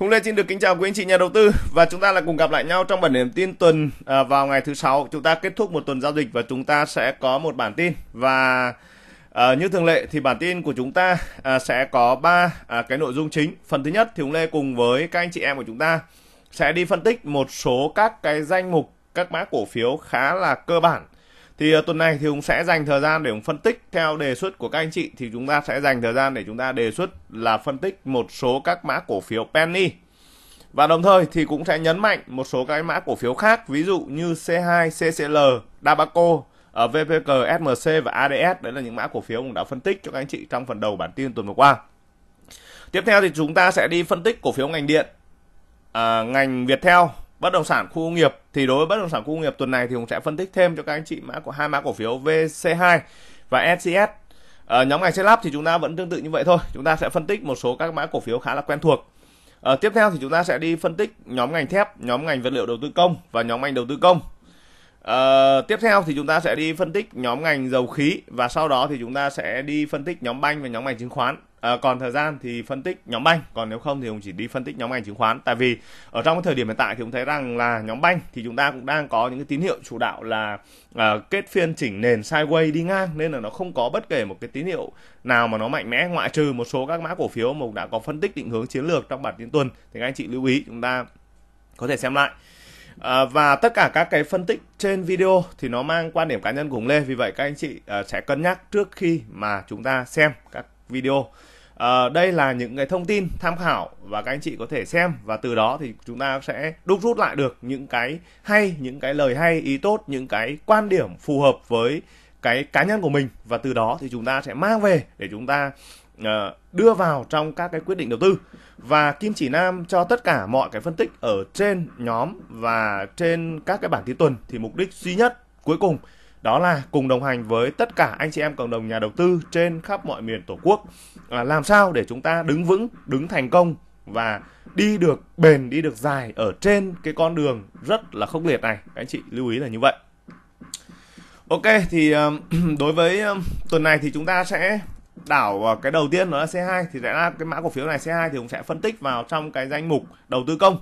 Hùng Lê xin được kính chào quý anh chị nhà đầu tư và chúng ta lại cùng gặp lại nhau trong bản điểm tin tuần à, vào ngày thứ sáu. Chúng ta kết thúc một tuần giao dịch và chúng ta sẽ có một bản tin và à, như thường lệ thì bản tin của chúng ta à, sẽ có ba à, cái nội dung chính. Phần thứ nhất thì Hùng Lê cùng với các anh chị em của chúng ta sẽ đi phân tích một số các cái danh mục các mã cổ phiếu khá là cơ bản thì ờ, tuần này thì cũng sẽ dành thời gian để cũng phân tích theo đề xuất của các anh chị thì chúng ta sẽ dành thời gian để chúng ta đề xuất là phân tích một số các mã cổ phiếu penny và đồng thời thì cũng sẽ nhấn mạnh một số cái mã cổ phiếu khác ví dụ như C2, CCL, Dabaco, ở ờ, VPG, SMC và ADS đấy là những mã cổ phiếu cũng đã phân tích cho các anh chị trong phần đầu bản tin tuần vừa qua. Tiếp theo thì chúng ta sẽ đi phân tích cổ phiếu ngành điện, à, ngành Viettel bất động sản khu công nghiệp thì đối với bất động sản khu công nghiệp tuần này thì cũng sẽ phân tích thêm cho các anh chị mã của hai mã cổ phiếu VC2 và SCS. Ở ờ, nhóm ngành lắp thì chúng ta vẫn tương tự như vậy thôi. Chúng ta sẽ phân tích một số các mã cổ phiếu khá là quen thuộc. Ở ờ, tiếp theo thì chúng ta sẽ đi phân tích nhóm ngành thép, nhóm ngành vật liệu đầu tư công và nhóm ngành đầu tư công. Ờ, tiếp theo thì chúng ta sẽ đi phân tích nhóm ngành dầu khí và sau đó thì chúng ta sẽ đi phân tích nhóm banh và nhóm ngành chứng khoán. À, còn thời gian thì phân tích nhóm banh còn nếu không thì ông chỉ đi phân tích nhóm ngành chứng khoán tại vì ở trong cái thời điểm hiện tại thì ông thấy rằng là nhóm banh thì chúng ta cũng đang có những cái tín hiệu chủ đạo là à, kết phiên chỉnh nền sideways đi ngang nên là nó không có bất kể một cái tín hiệu nào mà nó mạnh mẽ ngoại trừ một số các mã cổ phiếu mà đã có phân tích định hướng chiến lược trong bản tin tuần thì các anh chị lưu ý chúng ta có thể xem lại À, và tất cả các cái phân tích trên video thì nó mang quan điểm cá nhân của ông Lê vì vậy các anh chị uh, sẽ cân nhắc trước khi mà chúng ta xem các video À, đây là những cái thông tin tham khảo và các anh chị có thể xem và từ đó thì chúng ta sẽ đúc rút lại được những cái hay, những cái lời hay, ý tốt, những cái quan điểm phù hợp với cái cá nhân của mình và từ đó thì chúng ta sẽ mang về để chúng ta uh, đưa vào trong các cái quyết định đầu tư và kim chỉ nam cho tất cả mọi cái phân tích ở trên nhóm và trên các cái bản tin tuần thì mục đích duy nhất cuối cùng đó là cùng đồng hành với tất cả anh chị em cộng đồng nhà đầu tư trên khắp mọi miền tổ quốc à, làm sao để chúng ta đứng vững đứng thành công và đi được bền đi được dài ở trên cái con đường rất là khốc liệt này anh chị lưu ý là như vậy ok thì đối với tuần này thì chúng ta sẽ đảo ờ, cái đầu tiên đó là C2 thì sẽ là cái mã cổ phiếu này C2 thì cũng sẽ phân tích vào trong cái danh mục đầu tư công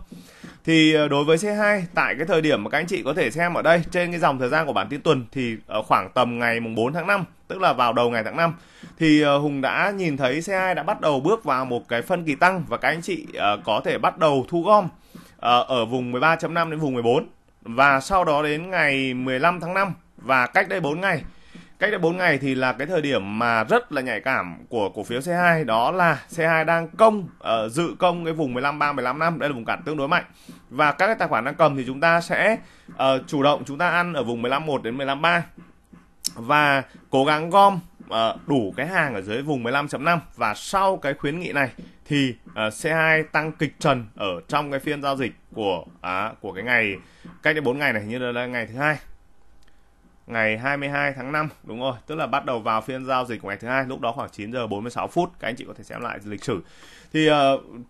thì ờ, đối với C2 tại cái thời điểm mà các anh chị có thể xem ở đây trên cái dòng thời gian của bản tin tuần thì ở ờ, khoảng tầm ngày mùng 4 tháng 5 tức là vào đầu ngày tháng 5 thì ờ, Hùng đã nhìn thấy C2 đã bắt đầu bước vào một cái phân kỳ tăng và các anh chị có thể bắt đầu thu gom ở vùng 13.5 đến vùng 14 và sau đó đến ngày 15 tháng 5 và cách đây 4 ngày cách đây 4 ngày thì là cái thời điểm mà rất là nhạy cảm của cổ phiếu C2 đó là C2 đang công uh, dự công cái vùng 15 3 15 năm đây là vùng cản tương đối mạnh và các cái tài khoản đang cầm thì chúng ta sẽ uh, chủ động chúng ta ăn ở vùng 15 1 đến 15 3 và cố gắng gom uh, đủ cái hàng ở dưới vùng 15.5 và sau cái khuyến nghị này thì uh, C2 tăng kịch trần ở trong cái phiên giao dịch của uh, của cái ngày cách đây 4 ngày này như là ngày thứ hai ngày 22 tháng 5 đúng rồi tức là bắt đầu vào phiên giao dịch của ngày thứ hai lúc đó khoảng 9 giờ 46 phút các anh chị có thể xem lại lịch sử thì uh,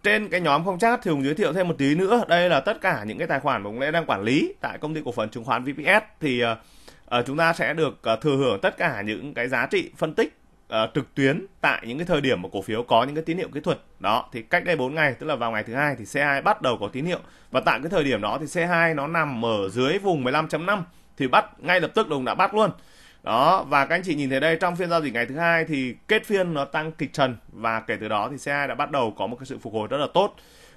trên cái nhóm không chat thì hùng giới thiệu thêm một tí nữa đây là tất cả những cái tài khoản mà hùng lẽ đang quản lý tại công ty cổ phần chứng khoán VPS thì uh, uh, chúng ta sẽ được uh, thừa hưởng tất cả những cái giá trị phân tích uh, trực tuyến tại những cái thời điểm mà cổ phiếu có những cái tín hiệu kỹ thuật đó thì cách đây 4 ngày tức là vào ngày thứ hai thì C2 bắt đầu có tín hiệu và tại cái thời điểm đó thì C2 nó nằm ở dưới vùng 15.5 thì bắt ngay lập tức đồng đã bắt luôn đó và các anh chị nhìn thấy đây trong phiên giao dịch ngày thứ hai thì kết phiên nó tăng kịch trần và kể từ đó thì C2 đã bắt đầu có một cái sự phục hồi rất là tốt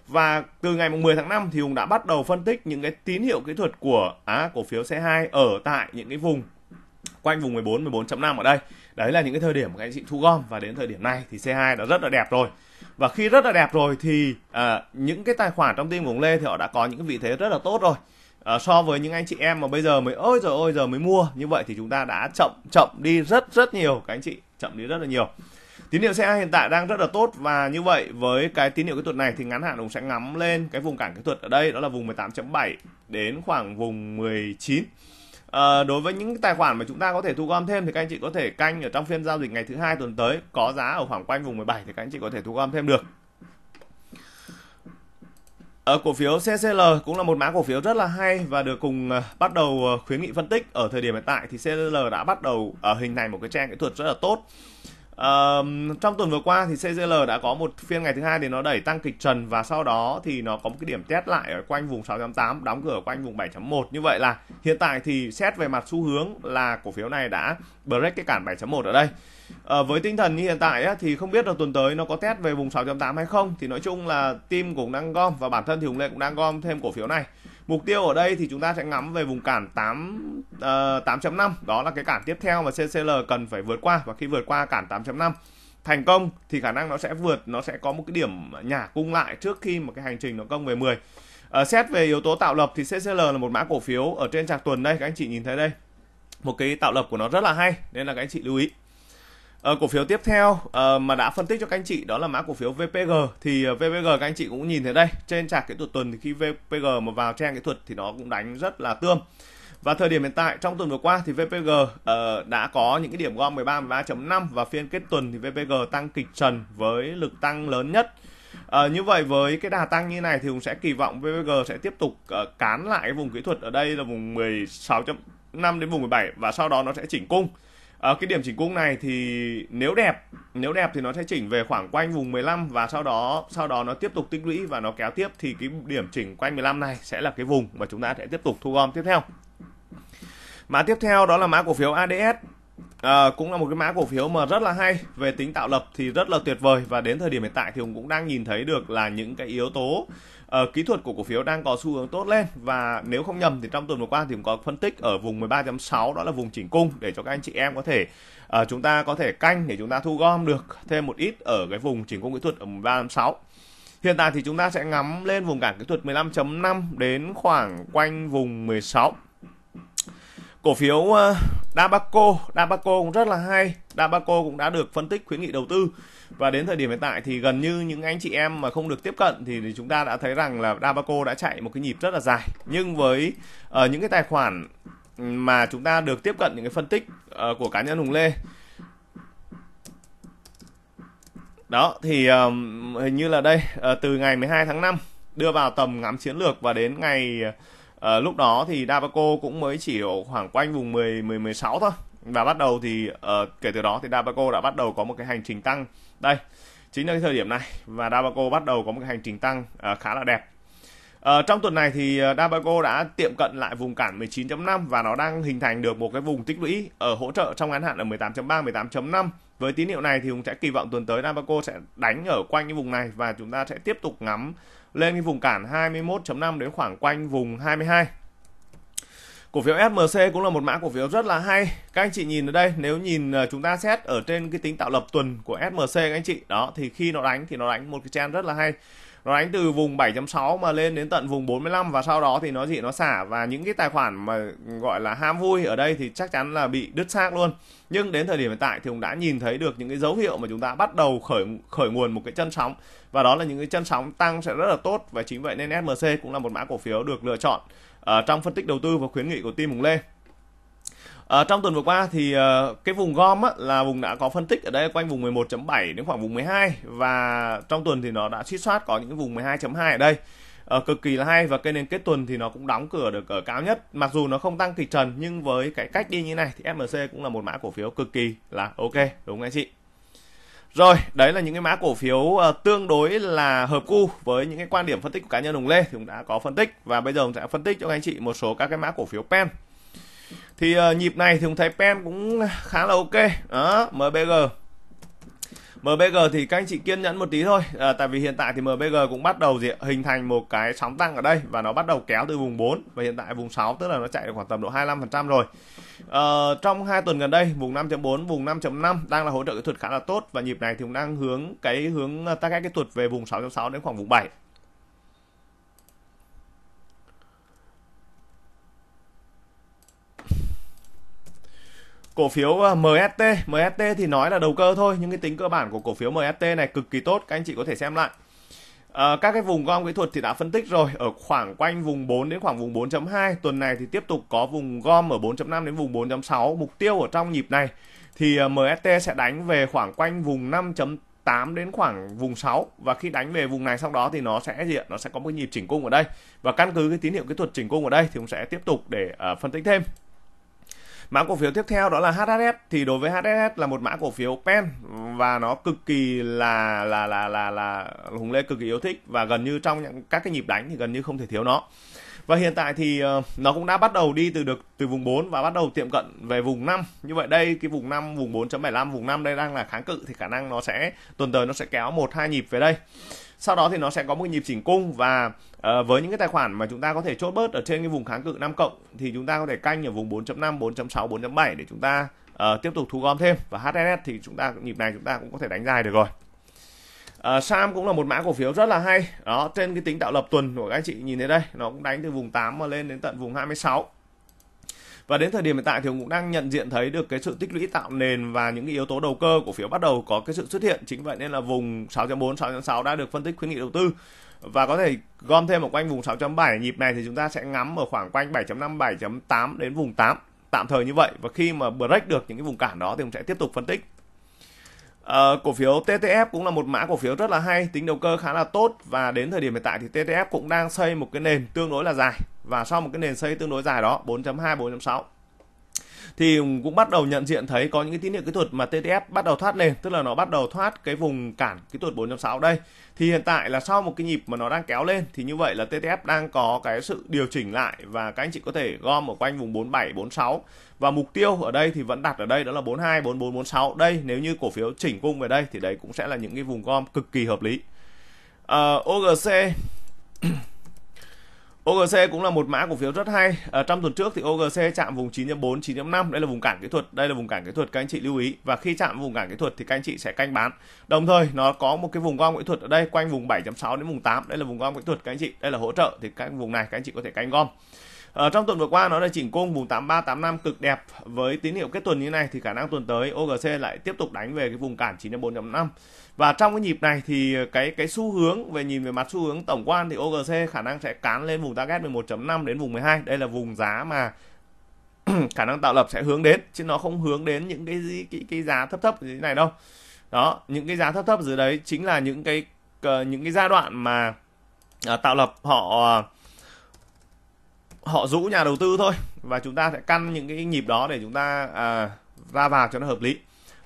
và từ ngày 10 tháng 5 thì Hùng đã bắt đầu phân tích những cái tín hiệu kỹ thuật của á, cổ phiếu C2 ở tại những cái vùng quanh vùng 14 14.5 ở đây. Đấy là những cái thời điểm các anh chị thu gom và đến thời điểm này thì C2 đã rất là đẹp rồi. Và khi rất là đẹp rồi thì à, những cái tài khoản trong team của Hùng Lê thì họ đã có những cái vị thế rất là tốt rồi à, so với những anh chị em mà bây giờ mới ôi rồi ôi giờ mới mua như vậy thì chúng ta đã chậm chậm đi rất rất nhiều các anh chị chậm đi rất là nhiều tín hiệu CA hiện tại đang rất là tốt và như vậy với cái tín hiệu kỹ thuật này thì ngắn hạn ông sẽ ngắm lên cái vùng cản kỹ thuật ở đây đó là vùng 18.7 đến khoảng vùng 19 à, ờ, đối với những tài khoản mà chúng ta có thể thu gom thêm thì các anh chị có thể canh ở trong phiên giao dịch ngày thứ hai tuần tới có giá ở khoảng quanh vùng 17 thì các anh chị có thể thu gom thêm được ở ờ, cổ phiếu CCL cũng là một mã cổ phiếu rất là hay và được cùng ờ, bắt đầu ờ, khuyến nghị phân tích ở thời điểm hiện tại thì CCL đã bắt đầu ở hình thành một cái trang kỹ thuật rất là tốt trong tuần vừa qua thì CGL đã có một phiên ngày thứ hai thì nó đẩy tăng kịch trần và sau đó thì nó có một cái điểm test lại ở quanh vùng 6.8 đóng cửa ở quanh vùng 7.1 như vậy là hiện tại thì xét về mặt xu hướng là cổ phiếu này đã break cái cản 7.1 ở đây uh, với tinh thần như hiện tại á, thì không biết là tuần tới nó có test về vùng 6.8 hay không thì nói chung là team cũng đang gom và bản thân thì Hùng Lê cũng đang gom thêm cổ phiếu này mục tiêu ở đây thì chúng ta sẽ ngắm về vùng cản 8 uh, 8.5 đó là cái cản tiếp theo mà CCL cần phải vượt qua và khi vượt qua cản 8.5 thành công thì khả năng nó sẽ vượt nó sẽ có một cái điểm nhả cung lại trước khi mà cái hành trình nó công về 10 uh, ờ, xét về yếu tố tạo lập thì CCL là một mã cổ phiếu ở trên trạc tuần đây các anh chị nhìn thấy đây một cái tạo lập của nó rất là hay nên là các anh chị lưu ý Ờ, cổ phiếu tiếp theo à, mà đã phân tích cho các anh chị đó là mã cổ phiếu VPG thì ờ, VPG các anh chị cũng nhìn thấy đây trên chart kỹ thuật tuần thì khi VPG mà vào trang kỹ thuật thì nó cũng đánh rất là tương và thời điểm hiện tại trong tuần vừa qua thì VPG uh, đã có những cái điểm gom 13 13.5 và phiên kết tuần thì VPG tăng kịch trần với lực tăng lớn nhất. Uh, như vậy với cái đà tăng như này thì cũng sẽ kỳ vọng VPG sẽ tiếp tục uh, cán lại cái vùng kỹ thuật ở đây là vùng 16.5 đến vùng 17 và sau đó nó sẽ chỉnh cung à, cái điểm chỉnh cung này thì nếu đẹp nếu đẹp thì nó sẽ chỉnh về khoảng quanh vùng 15 và sau đó sau đó nó tiếp tục tích lũy và nó kéo tiếp thì cái điểm chỉnh quanh 15 này sẽ là cái vùng mà chúng ta sẽ tiếp tục thu gom tiếp theo mã tiếp theo đó là mã cổ phiếu ADS À, cũng là một cái mã cổ phiếu mà rất là hay về tính tạo lập thì rất là tuyệt vời và đến thời điểm hiện tại thì cũng đang nhìn thấy được là những cái yếu tố uh, kỹ thuật của cổ phiếu đang có xu hướng tốt lên và nếu không nhầm thì trong tuần vừa qua thì cũng có phân tích ở vùng 13.6 đó là vùng chỉnh cung để cho các anh chị em có thể uh, chúng ta có thể canh để chúng ta thu gom được thêm một ít ở cái vùng chỉnh cung kỹ thuật ở 13.6 Hiện tại thì chúng ta sẽ ngắm lên vùng cản kỹ thuật 15.5 đến khoảng quanh vùng 16 cổ phiếu ờ, Dabaco Dabaco cũng rất là hay Dabaco cũng đã được phân tích khuyến nghị đầu tư và đến thời điểm hiện tại thì gần như những anh chị em mà không được tiếp cận thì chúng ta đã thấy rằng là Dabaco đã chạy một cái nhịp rất là dài nhưng với uh, những cái tài khoản mà chúng ta được tiếp cận những cái phân tích uh, của cá nhân Hùng Lê đó thì um, hình như là đây uh, từ ngày 12 tháng 5 đưa vào tầm ngắm chiến lược và đến ngày uh, À, lúc đó thì Dabaco cũng mới chỉ ở khoảng quanh vùng 10 10 16 thôi và bắt đầu thì uh, kể từ đó thì Dabaco đã bắt đầu có một cái hành trình tăng. Đây, chính là cái thời điểm này và Dabaco bắt đầu có một cái hành trình tăng uh, khá là đẹp. Uh, trong tuần này thì Dabaco đã tiệm cận lại vùng cản 19.5 và nó đang hình thành được một cái vùng tích lũy ở hỗ trợ trong ngắn hạn ở 18.3, 18.5. Với tín hiệu này thì cũng sẽ kỳ vọng tuần tới Dabaco sẽ đánh ở quanh cái vùng này và chúng ta sẽ tiếp tục ngắm lên cái vùng cản 21.5 đến khoảng quanh vùng 22 Cổ phiếu SMC cũng là một mã cổ phiếu rất là hay. Các anh chị nhìn ở đây, nếu nhìn ờ, chúng ta xét ở trên cái tính tạo lập tuần của SMC các anh chị, đó thì khi nó đánh thì nó đánh một cái trend rất là hay nó đánh từ vùng 7.6 mà lên đến tận vùng 45 và sau đó thì nó gì nó xả và những cái tài khoản mà gọi là ham vui ở đây thì chắc chắn là bị đứt xác luôn nhưng đến thời điểm hiện tại thì cũng đã nhìn thấy được những cái dấu hiệu mà chúng ta bắt đầu khởi khởi nguồn một cái chân sóng và đó là những cái chân sóng tăng sẽ rất là tốt và chính vậy nên SMC cũng là một mã cổ phiếu được lựa chọn ở ờ, trong phân tích đầu tư và khuyến nghị của team Hùng Lê À, trong tuần vừa qua thì uh, cái vùng gom á, là vùng đã có phân tích ở đây quanh vùng 11.7 đến khoảng vùng 12 và trong tuần thì nó đã suýt soát có những cái vùng 12.2 ở đây à, cực kỳ là hay và cây nền kết tuần thì nó cũng đóng cửa được ở cao nhất mặc dù nó không tăng kịch trần nhưng với cái cách đi như này thì FMC cũng là một mã cổ phiếu cực kỳ là ok đúng không anh chị rồi, đấy là những cái mã cổ phiếu uh, tương đối là hợp cu với những cái quan điểm phân tích của cá nhân Hùng Lê thì cũng đã có phân tích và bây giờ Hùng sẽ phân tích cho anh chị một số các cái mã cổ phiếu pen thì uh, nhịp này thì ông thấy pen cũng khá là ok đó mbg MBG thì các anh chị kiên nhẫn một tí thôi à, Tại vì hiện tại thì MBG cũng bắt đầu gì hình thành một cái sóng tăng ở đây Và nó bắt đầu kéo từ vùng 4 Và hiện tại vùng 6 tức là nó chạy được khoảng tầm độ 25% rồi à, Trong hai tuần gần đây vùng 5.4, vùng 5.5 đang là hỗ trợ kỹ thuật khá là tốt Và nhịp này thì cũng đang hướng cái hướng ta cái kỹ thuật về vùng 6.6 đến khoảng vùng 7 cổ phiếu à, MST MST thì nói là đầu cơ thôi nhưng cái tính cơ bản của cổ phiếu MST này cực kỳ tốt các anh chị có thể xem lại à, các cái vùng gom kỹ thuật thì đã phân tích rồi ở khoảng quanh vùng 4 đến khoảng vùng 4.2 tuần này thì tiếp tục có vùng gom ở 4.5 đến vùng 4.6 mục tiêu ở trong nhịp này thì à, MST sẽ đánh về khoảng quanh vùng 5.8 đến khoảng vùng 6 và khi đánh về vùng này sau đó thì nó sẽ diện Nó sẽ có một nhịp chỉnh cung ở đây và căn cứ cái tín hiệu kỹ thuật chỉnh cung ở đây thì cũng sẽ tiếp tục để uh, phân tích thêm mã cổ phiếu tiếp theo đó là HSS thì đối với HSS là một mã cổ phiếu pen và nó cực kỳ là là là là là Hùng Lê cực kỳ yêu thích và gần như trong những các cái nhịp đánh thì gần như không thể thiếu nó và hiện tại thì ờ, nó cũng đã bắt đầu đi từ được từ vùng 4 và bắt đầu tiệm cận về vùng 5 như vậy đây cái vùng 5 vùng 4.75 vùng 5 đây đang là kháng cự thì khả năng nó sẽ tuần tới nó sẽ kéo một hai nhịp về đây sau đó thì nó sẽ có một nhịp chỉnh cung và uh, với những cái tài khoản mà chúng ta có thể chốt bớt ở trên cái vùng kháng cự 5 cộng thì chúng ta có thể canh ở vùng 4.5 4.6 4.7 để chúng ta uh, tiếp tục thu gom thêm và HNS thì chúng ta nhịp này chúng ta cũng có thể đánh dài được rồi Uh, Sam cũng là một mã cổ phiếu rất là hay đó trên cái tính tạo lập tuần của các anh chị nhìn thấy đây nó cũng đánh từ vùng 8 mà lên đến tận vùng 26 và đến thời điểm hiện tại thì cũng đang nhận diện thấy được cái sự tích lũy tạo nền và những cái yếu tố đầu cơ của phiếu bắt đầu có cái sự xuất hiện chính vậy nên là vùng 6.4 6.6 đã được phân tích khuyến nghị đầu tư và có thể gom thêm ở quanh vùng 6.7 nhịp này thì chúng ta sẽ ngắm ở khoảng quanh 7.5 7.8 đến vùng 8 tạm thời như vậy và khi mà break được những cái vùng cản đó thì cũng sẽ tiếp tục phân tích à, cổ phiếu TTF cũng là một mã cổ phiếu rất là hay tính đầu cơ khá là tốt và đến thời điểm hiện tại thì TTF cũng đang xây một cái nền tương đối là dài và sau một cái nền xây tương đối dài đó 4.2 4.6 thì cũng bắt đầu nhận diện thấy có những cái tín hiệu kỹ thuật mà TTF bắt đầu thoát lên tức là nó bắt đầu thoát cái vùng cản kỹ thuật 4.6 đây thì hiện tại là sau một cái nhịp mà nó đang kéo lên thì như vậy là TTF đang có cái sự điều chỉnh lại và các anh chị có thể gom ở quanh vùng 47 46 và mục tiêu ở đây thì vẫn đặt ở đây đó là 42 44 46 đây nếu như cổ phiếu chỉnh cung về đây thì đấy cũng sẽ là những cái vùng gom cực kỳ hợp lý uh, ờ, OGC OGC cũng là một mã cổ phiếu rất hay. Ở ờ, trong tuần trước thì OGC chạm vùng 9.4, 9.5, đây là vùng cản kỹ thuật, đây là vùng cản kỹ thuật các anh chị lưu ý và khi chạm vùng cản kỹ thuật thì các anh chị sẽ canh bán. Đồng thời nó có một cái vùng gom kỹ thuật ở đây quanh vùng 7.6 đến vùng 8, đây là vùng gom kỹ thuật các anh chị, đây là hỗ trợ thì các vùng này các anh chị có thể canh gom. Ở ờ, trong tuần vừa qua nó đã chỉnh cung vùng 8385 cực đẹp với tín hiệu kết tuần như này thì khả năng tuần tới OGC lại tiếp tục đánh về cái vùng cản 94.5. Và trong cái nhịp này thì cái cái xu hướng về nhìn về mặt xu hướng tổng quan thì OGC khả năng sẽ cán lên vùng target 11.5 đến vùng 12. Đây là vùng giá mà khả năng tạo lập sẽ hướng đến chứ nó không hướng đến những cái cái, cái giá thấp thấp như thế này đâu. Đó, những cái giá thấp thấp dưới đấy chính là những cái những cái giai đoạn mà à, tạo lập họ họ rũ nhà đầu tư thôi và chúng ta sẽ căn những cái nhịp đó để chúng ta à, ra vào cho nó hợp lý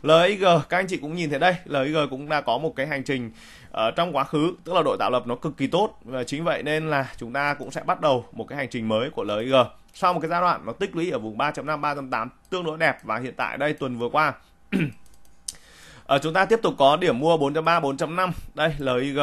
LIG các anh chị cũng nhìn thấy đây LIG cũng đã có một cái hành trình ở ờ, trong quá khứ tức là đội tạo lập nó cực kỳ tốt và chính vậy nên là chúng ta cũng sẽ bắt đầu một cái hành trình mới của LIG sau một cái giai đoạn nó tích lũy ở vùng 3.5 3.8 tương đối đẹp và hiện tại đây tuần vừa qua ở ờ, chúng ta tiếp tục có điểm mua 4.3 4.5 đây LIG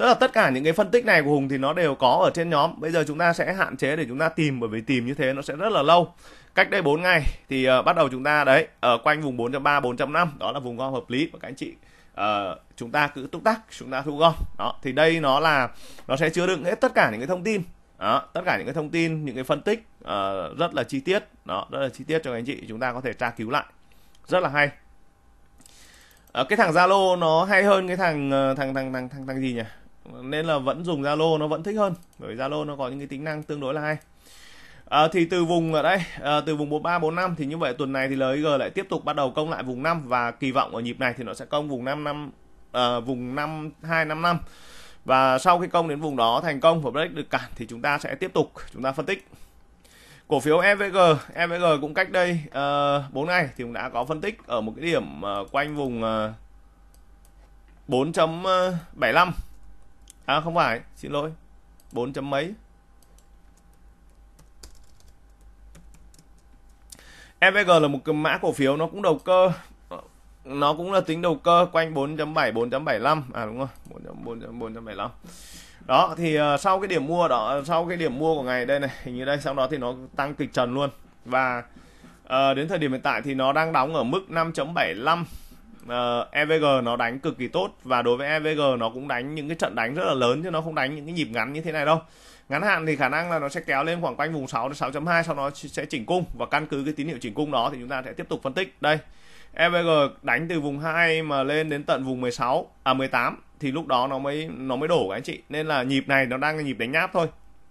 tức là tất cả những cái phân tích này của hùng thì nó đều có ở trên nhóm bây giờ chúng ta sẽ hạn chế để chúng ta tìm bởi vì tìm như thế nó sẽ rất là lâu cách đây 4 ngày thì uh, bắt đầu chúng ta đấy ở ờ, quanh vùng 4.3 4.5 đó là vùng gom hợp lý và các anh chị uh, chúng ta cứ túc tắc chúng ta thu gom đó thì đây nó là nó sẽ chứa đựng hết tất cả những cái thông tin đó, tất cả những cái thông tin những cái phân tích uh, rất là chi tiết đó rất là chi tiết cho các anh chị chúng ta có thể tra cứu lại rất là hay uh, cái thằng zalo nó hay hơn cái thằng uh, thằng thằng thằng thằng thằng gì nhỉ nên là vẫn dùng Zalo nó vẫn thích hơn bởi Zalo nó có những cái tính năng tương đối là hay À, thì từ vùng ở đây à, từ vùng 43 45 thì như vậy tuần này thì LG lại tiếp tục bắt đầu công lại vùng 5 và kỳ vọng ở nhịp này thì nó sẽ công vùng 5 năm à, vùng 5 255 và sau khi công đến vùng đó thành công và break được cản thì chúng ta sẽ tiếp tục chúng ta phân tích cổ phiếu evg evg cũng cách đây uh, à, 4 ngày thì cũng đã có phân tích ở một cái điểm uh, quanh vùng uh, à, 4.75 à không phải xin lỗi 4 chấm mấy FVG là một cái mã cổ phiếu nó cũng đầu cơ nó cũng là tính đầu cơ quanh 4.7 4.75 à đúng rồi 4.4.75 đó thì uh, sau cái điểm mua đó sau cái điểm mua của ngày đây này hình như đây sau đó thì nó tăng kịch trần luôn và uh, đến thời điểm hiện tại thì nó đang đóng ở mức 5.75 uh, ờ, EVG nó đánh cực kỳ tốt và đối với EVG nó cũng đánh những cái trận đánh rất là lớn chứ nó không đánh những cái nhịp ngắn như thế này đâu ngắn hạn thì khả năng là nó sẽ kéo lên khoảng quanh vùng 6 đến 6.2 sau đó sẽ chỉnh cung và căn cứ cái tín hiệu chỉnh cung đó thì chúng ta sẽ tiếp tục phân tích đây EVG đánh từ vùng 2 mà lên đến tận vùng 16 à 18 thì lúc đó nó mới nó mới đổ các anh chị nên là nhịp này nó đang là nhịp đánh nháp thôi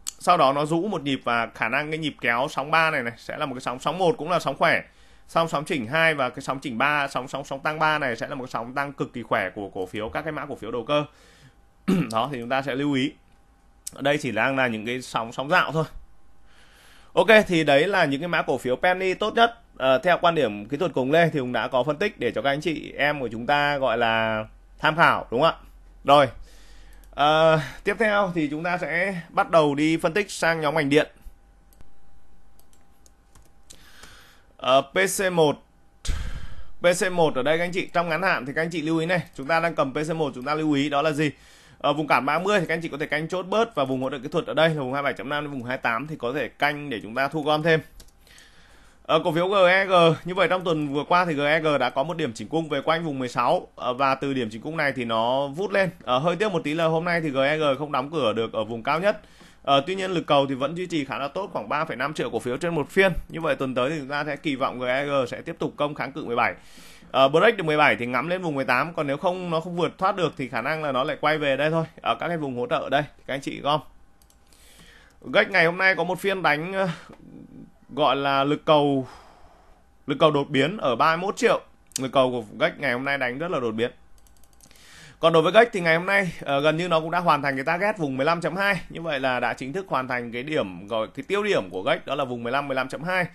sau đó nó rũ một nhịp và khả năng cái nhịp kéo sóng 3 này này sẽ là một cái sóng sóng một cũng là sóng khỏe sóng sóng chỉnh 2 và cái sóng chỉnh 3 sóng sóng sóng tăng 3 này sẽ là một sóng tăng cực kỳ khỏe của cổ phiếu các cái mã cổ phiếu đầu cơ đó thì chúng ta sẽ lưu ý ở đây chỉ đang là những cái sóng sóng dạo thôi ok thì đấy là những cái mã cổ phiếu penny tốt nhất à, theo quan điểm kỹ thuật cùng lê thì cũng đã có phân tích để cho các anh chị em của chúng ta gọi là tham khảo đúng không ạ rồi à, tiếp theo thì chúng ta sẽ bắt đầu đi phân tích sang nhóm ngành điện PC1 ờ, PC1 ở đây các anh chị trong ngắn hạn thì các anh chị lưu ý này chúng ta đang cầm PC1 chúng ta lưu ý đó là gì ở ờ, vùng cản 30 thì các anh chị có thể canh chốt bớt và vùng hỗ trợ kỹ thuật ở đây là vùng 27.5 đến vùng 28 thì có thể canh để chúng ta thu gom thêm ở ờ, cổ phiếu GEG e như vậy trong tuần vừa qua thì GEG e đã có một điểm chỉnh cung về quanh vùng 16 và từ điểm chỉnh cung này thì nó vút lên ở hơi tiếc một tí là hôm nay thì GEG e không đóng cửa được ở vùng cao nhất À, tuy nhiên lực cầu thì vẫn duy trì khá là tốt khoảng 3,5 triệu cổ phiếu trên một phiên. Như vậy tuần tới thì chúng ta sẽ kỳ vọng GEG sẽ tiếp tục công kháng cự 17. À, ờ, break được 17 thì ngắm lên vùng 18 còn nếu không nó không vượt thoát được thì khả năng là nó lại quay về đây thôi ở các cái vùng hỗ trợ ở đây các anh chị gom. gạch ngày hôm nay có một phiên đánh ờ, gọi là lực cầu lực cầu đột biến ở 31 triệu. Lực cầu của gạch ngày hôm nay đánh rất là đột biến. Còn đối với GEX thì ngày hôm nay uh, gần như nó cũng đã hoàn thành cái target vùng 15.2. Như vậy là đã chính thức hoàn thành cái điểm gọi cái tiêu điểm của GEX đó là vùng 15 15.2.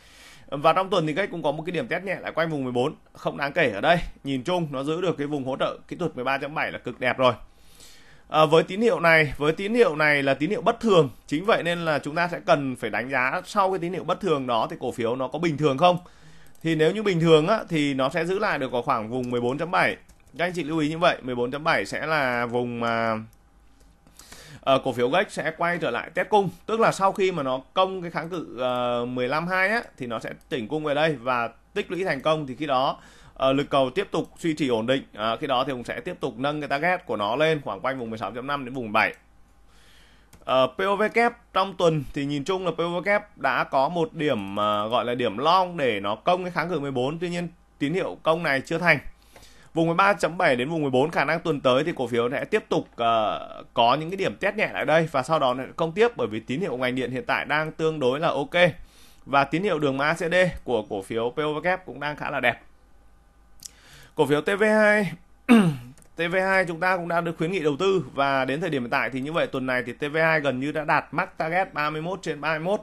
Và trong tuần thì GEX cũng có một cái điểm test nhẹ lại quanh vùng 14, không đáng kể ở đây. Nhìn chung nó giữ được cái vùng hỗ trợ kỹ thuật 13.7 là cực đẹp rồi. À, với tín hiệu này, với tín hiệu này là tín hiệu bất thường. Chính vậy nên là chúng ta sẽ cần phải đánh giá sau cái tín hiệu bất thường đó thì cổ phiếu nó có bình thường không? Thì nếu như bình thường á, thì nó sẽ giữ lại được khoảng vùng 14.7 các anh chị lưu ý như vậy 14.7 sẽ là vùng mà uh, cổ phiếu GEX sẽ quay trở lại test cung tức là sau khi mà nó công cái kháng cự uh, ờ, 15.2 á thì nó sẽ chỉnh cung về đây và tích lũy thành công thì khi đó uh, lực cầu tiếp tục duy trì ổn định uh, khi đó thì cũng sẽ tiếp tục nâng cái target của nó lên khoảng quanh vùng 16.5 đến vùng 7 Uh, POV kép trong tuần thì nhìn chung là POV kép đã có một điểm uh, gọi là điểm long để nó công cái kháng cự 14 tuy nhiên tín hiệu công này chưa thành vùng 13.7 đến vùng 14 khả năng tuần tới thì cổ phiếu sẽ tiếp tục uh, có những cái điểm test nhẹ lại đây và sau đó nó công tiếp bởi vì tín hiệu ngành điện hiện tại đang tương đối là ok và tín hiệu đường macd của cổ phiếu POVK cũng đang khá là đẹp. Cổ phiếu TV2 TV2 chúng ta cũng đang được khuyến nghị đầu tư và đến thời điểm hiện tại thì như vậy tuần này thì TV2 gần như đã đạt mark target 31 trên 31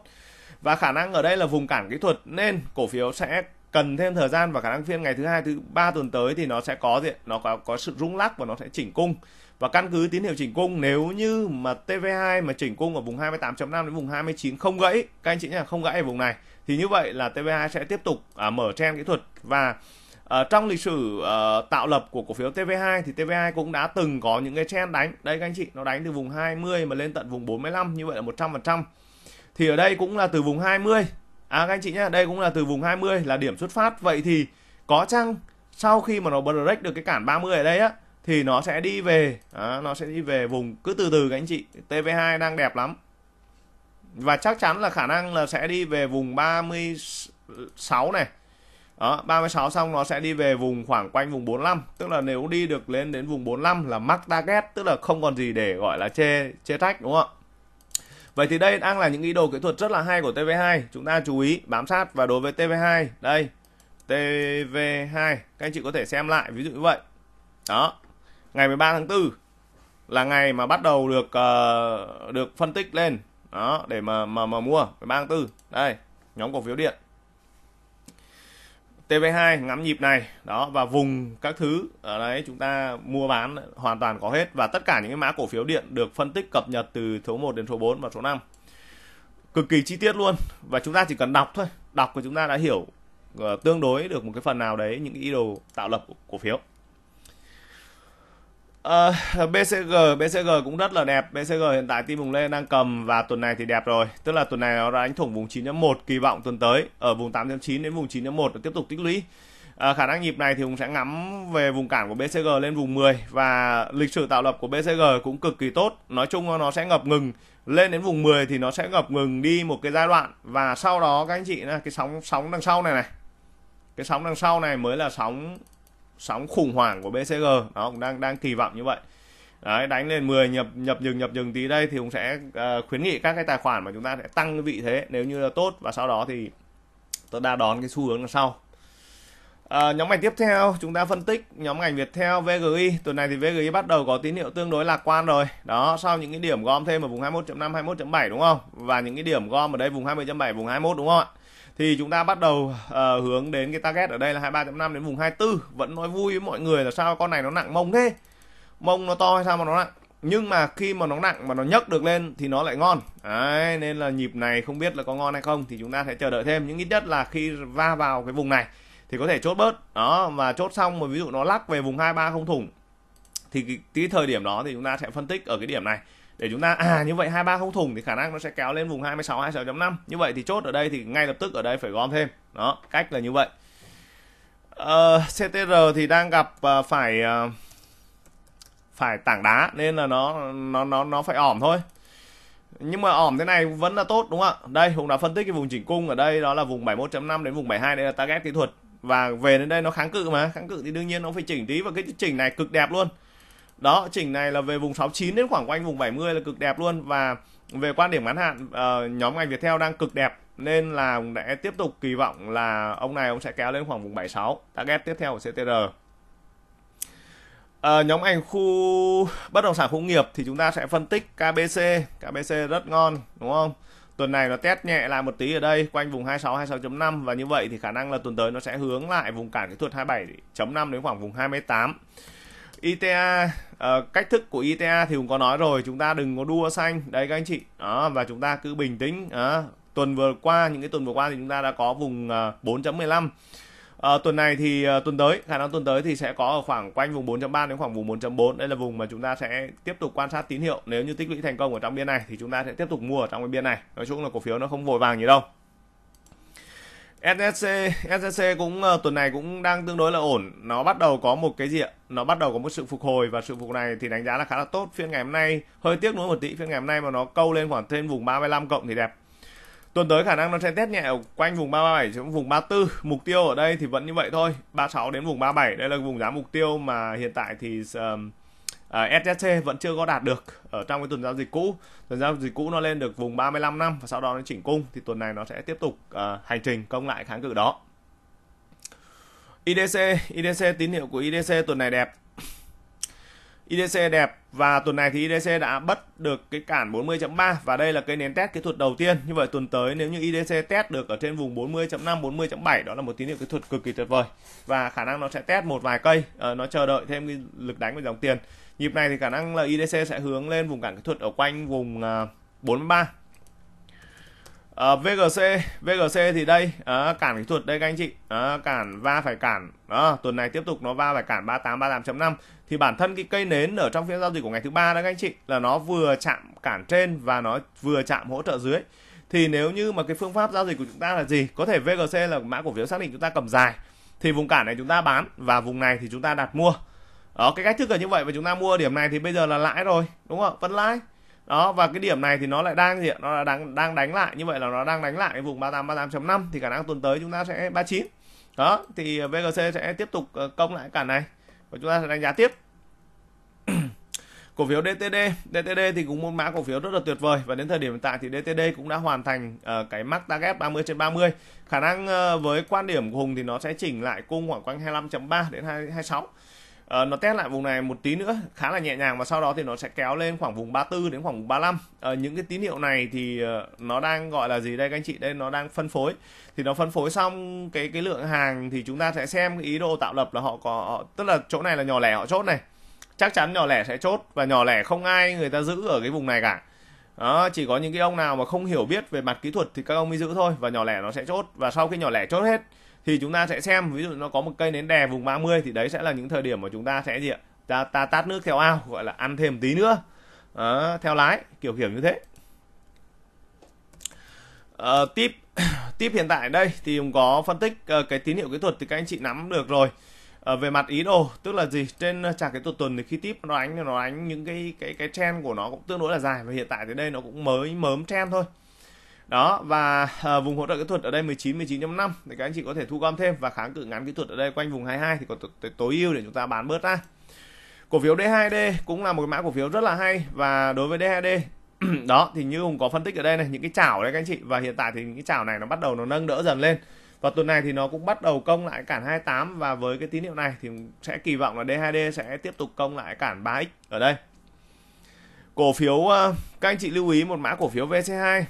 và khả năng ở đây là vùng cản kỹ thuật nên cổ phiếu sẽ cần thêm thời gian và khả năng phiên ngày thứ hai thứ ba tuần tới thì nó sẽ có gì nó có có sự rung lắc và nó sẽ chỉnh cung và căn cứ tín hiệu chỉnh cung nếu như mà TV2 mà chỉnh cung ở vùng 28.5 đến vùng 29 không gãy các anh chị nhá không gãy ở vùng này thì như vậy là TV2 sẽ tiếp tục à, mở trend kỹ thuật và à, trong lịch sử à, tạo lập của cổ phiếu TV2 thì TV2 cũng đã từng có những cái trend đánh đây các anh chị nó đánh từ vùng 20 mà lên tận vùng 45 như vậy là 100% thì ở đây cũng là từ vùng 20 À các anh chị nhé đây cũng là từ vùng 20 là điểm xuất phát. Vậy thì có chăng sau khi mà nó break được cái cản 30 ở đây á thì nó sẽ đi về à, nó sẽ đi về vùng cứ từ từ các anh chị. TV2 đang đẹp lắm. Và chắc chắn là khả năng là sẽ đi về vùng 36 này. Đó, 36 xong nó sẽ đi về vùng khoảng quanh vùng 45, tức là nếu đi được lên đến vùng 45 là mắc target, tức là không còn gì để gọi là chê chê trách đúng không ạ? Vậy thì đây đang là những ý đồ kỹ thuật rất là hay của TV2. Chúng ta chú ý bám sát và đối với TV2 đây TV2 các anh chị có thể xem lại ví dụ như vậy. Đó. Ngày 13 tháng 4 là ngày mà bắt đầu được uh, được phân tích lên đó để mà mà mà mua 13 tháng 4. Đây, nhóm cổ phiếu điện tv 2 ngắm nhịp này đó và vùng các thứ ở đấy chúng ta mua bán hoàn toàn có hết và tất cả những cái mã cổ phiếu điện được phân tích cập nhật từ số 1 đến số 4 và số 5 cực kỳ chi tiết luôn và chúng ta chỉ cần đọc thôi đọc của chúng ta đã hiểu ờ, tương đối được một cái phần nào đấy những ý đồ tạo lập cổ phiếu Uh, ờ, BCG BCG cũng rất là đẹp BCG hiện tại team vùng lên đang cầm và tuần này thì đẹp rồi tức là tuần này nó đánh thủng vùng 9.1 kỳ vọng tuần tới ở vùng 8.9 đến vùng 9.1 tiếp tục tích lũy uh, khả năng nhịp này thì Hùng sẽ ngắm về vùng cản của BCG lên vùng 10 và lịch sử tạo lập của BCG cũng cực kỳ tốt nói chung nó sẽ ngập ngừng lên đến vùng 10 thì nó sẽ ngập ngừng đi một cái giai đoạn và sau đó các anh chị cái sóng sóng đằng sau này này cái sóng đằng sau này mới là sóng sóng khủng hoảng của BCG nó cũng đang đang kỳ vọng như vậy Đấy, đánh lên 10 nhập nhập dừng nhập dừng tí đây thì cũng sẽ uh, khuyến nghị các cái tài khoản mà chúng ta sẽ tăng vị thế nếu như là tốt và sau đó thì tôi đã đón cái xu hướng đằng sau À, nhóm ngành tiếp theo chúng ta phân tích nhóm ngành Việt theo VGI tuần này thì VGI bắt đầu có tín hiệu tương đối lạc quan rồi đó sau những cái điểm gom thêm ở vùng 21.5 21.7 đúng không và những cái điểm gom ở đây vùng 20.7 vùng 21 đúng không ạ thì chúng ta bắt đầu uh, hướng đến cái target ở đây là 23.5 đến vùng 24 vẫn nói vui với mọi người là sao con này nó nặng mông thế mông nó to hay sao mà nó nặng nhưng mà khi mà nó nặng mà nó nhấc được lên thì nó lại ngon Đấy, nên là nhịp này không biết là có ngon hay không thì chúng ta sẽ chờ đợi thêm những ít nhất là khi va vào cái vùng này thì có thể chốt bớt đó và chốt xong mà ví dụ nó lắc về vùng hai ba không thủng thì cái, cái thời điểm đó thì chúng ta sẽ phân tích ở cái điểm này để chúng ta à như vậy không thùng thì khả năng nó sẽ kéo lên vùng 26 26.5 như vậy thì chốt ở đây thì ngay lập tức ở đây phải gom thêm đó cách là như vậy uh, ờ, CTR thì đang gặp uh, phải uh, phải tảng đá nên là nó nó nó nó phải ỏm thôi nhưng mà ỏm thế này vẫn là tốt đúng không ạ đây cũng đã phân tích cái vùng chỉnh cung ở đây đó là vùng 71.5 đến vùng 72 đây là target kỹ thuật và về đến đây nó kháng cự mà kháng cự thì đương nhiên nó phải chỉnh tí và cái chỉnh này cực đẹp luôn đó chỉnh này là về vùng 69 đến khoảng quanh vùng 70 là cực đẹp luôn và về quan điểm ngắn hạn uh, nhóm ngành Viettel đang cực đẹp nên là để tiếp tục kỳ vọng là ông này ông sẽ kéo lên khoảng vùng 76 target tiếp theo của CTR à, ờ, nhóm ngành khu bất động sản khu nghiệp thì chúng ta sẽ phân tích KBC KBC rất ngon đúng không tuần này nó test nhẹ lại một tí ở đây quanh vùng 26 26.5 và như vậy thì khả năng là tuần tới nó sẽ hướng lại vùng cản kỹ thuật 27.5 đến khoảng vùng 28 ITA uh, ờ, cách thức của ITA thì cũng có nói rồi chúng ta đừng có đua xanh đấy các anh chị đó và chúng ta cứ bình tĩnh đó. tuần vừa qua những cái tuần vừa qua thì chúng ta đã có vùng uh, 4.15 À, tuần này thì à, tuần tới khả năng tuần tới thì sẽ có ở khoảng quanh vùng 4.3 đến khoảng vùng 4.4 đây là vùng mà chúng ta sẽ tiếp tục quan sát tín hiệu nếu như tích lũy thành công ở trong biên này thì chúng ta sẽ tiếp tục mua ở trong cái biên này nói chung là cổ phiếu nó không vội vàng gì đâu SSC SSC cũng uh, tuần này cũng đang tương đối là ổn nó bắt đầu có một cái gì ạ nó bắt đầu có một sự phục hồi và sự phục này thì đánh giá là khá là tốt phiên ngày hôm nay hơi tiếc nuối một tí phiên ngày hôm nay mà nó câu lên khoảng trên vùng 35 cộng thì đẹp tuần tới khả năng nó sẽ test nhẹ ở quanh vùng 337 đến vùng 34 mục tiêu ở đây thì vẫn như vậy thôi 36 đến vùng 37 đây là vùng giá mục tiêu mà hiện tại thì uh, uh, ờ, SSC vẫn chưa có đạt được ở trong cái tuần giao dịch cũ tuần giao dịch cũ nó lên được vùng 35 năm và sau đó nó chỉnh cung thì tuần này nó sẽ tiếp tục uh, hành trình công lại kháng cự đó IDC IDC tín hiệu của IDC tuần này đẹp IDC đẹp và tuần này thì IDC đã bất được cái cản 40.3 và đây là cái nến test kỹ thuật đầu tiên. Như vậy tuần tới nếu như IDC test được ở trên vùng 40.5, 40.7 đó là một tín hiệu kỹ thuật cực kỳ tuyệt vời. Và khả năng nó sẽ test một vài cây, ờ, nó chờ đợi thêm cái lực đánh của dòng tiền. Nhịp này thì khả năng là IDC sẽ hướng lên vùng cản kỹ thuật ở quanh vùng 43 ờ, à, ờ, VGC VGC thì đây à, cản kỹ thuật đây các anh chị à, cản va phải cản đó, tuần này tiếp tục nó va phải cản 38 38.5 thì bản thân cái cây nến ở trong phiên giao dịch của ngày thứ ba đó các anh chị là nó vừa chạm cản trên và nó vừa chạm hỗ trợ dưới thì nếu như mà cái phương pháp giao dịch của chúng ta là gì có thể VGC là mã cổ phiếu xác định chúng ta cầm dài thì vùng cản này chúng ta bán và vùng này thì chúng ta đặt mua đó cái cách thức là như vậy và chúng ta mua điểm này thì bây giờ là lãi rồi đúng không vẫn lãi đó và cái điểm này thì nó lại đang gì nó là đang đang đánh lại như vậy là nó đang đánh lại cái vùng 38 38.5 thì khả năng tuần tới chúng ta sẽ 39 đó thì ờ, VGC sẽ tiếp tục ờ, công lại cản này và chúng ta sẽ đánh giá tiếp cổ phiếu DTD DTD thì cũng một mã cổ phiếu rất là tuyệt vời và đến thời điểm hiện tại thì DTD cũng đã hoàn thành uh, cái mắc target 30 trên 30 khả năng uh, với quan điểm của Hùng thì nó sẽ chỉnh lại cung khoảng quanh 25.3 đến 26 uh, nó test lại vùng này một tí nữa khá là nhẹ nhàng và sau đó thì nó sẽ kéo lên khoảng vùng 34 đến khoảng vùng 35 uh, ờ, những cái tín hiệu này thì uh, nó đang gọi là gì đây các anh chị đây nó đang phân phối thì nó phân phối xong cái cái lượng hàng thì chúng ta sẽ xem ý đồ tạo lập là họ có họ, tức là chỗ này là nhỏ lẻ họ chốt này chắc chắn nhỏ lẻ sẽ chốt và nhỏ lẻ không ai người ta giữ ở cái vùng này cả đó, chỉ có những cái ông nào mà không hiểu biết về mặt kỹ thuật thì các ông mới giữ thôi và nhỏ lẻ nó sẽ chốt và sau khi nhỏ lẻ chốt hết thì chúng ta sẽ xem ví dụ nó có một cây nến đè vùng 30 thì đấy sẽ là những thời điểm mà chúng ta sẽ gì ạ ta, ta tát nước theo ao gọi là ăn thêm tí nữa à, theo lái kiểu kiểu như thế à, tip tiếp hiện tại đây thì cũng có phân tích uh, cái tín hiệu kỹ thuật thì các anh chị nắm được rồi À, về mặt ý đồ tức là gì trên trạc cái tuần tuần thì khi tip nó ánh thì nó ánh những cái cái cái trend của nó cũng tương đối là dài và hiện tại thì đây nó cũng mới mớm trend thôi đó và à, vùng hỗ trợ kỹ thuật ở đây 19 19.5 thì các anh chị có thể thu gom thêm và kháng cự ngắn kỹ thuật ở đây quanh vùng 22 thì có tối ưu để chúng ta bán bớt ra cổ phiếu D2D cũng là một cái mã cổ phiếu rất là hay và đối với D2D đó thì như hùng có phân tích ở đây này những cái chảo đấy các anh chị và hiện tại thì những cái chảo này nó bắt đầu nó nâng đỡ dần lên và tuần này thì nó cũng bắt đầu công lại cản 28 và với cái tín hiệu này thì sẽ kỳ vọng là D2D sẽ tiếp tục công lại cản 3x ở đây cổ phiếu ờ, các anh chị lưu ý một mã cổ phiếu VC2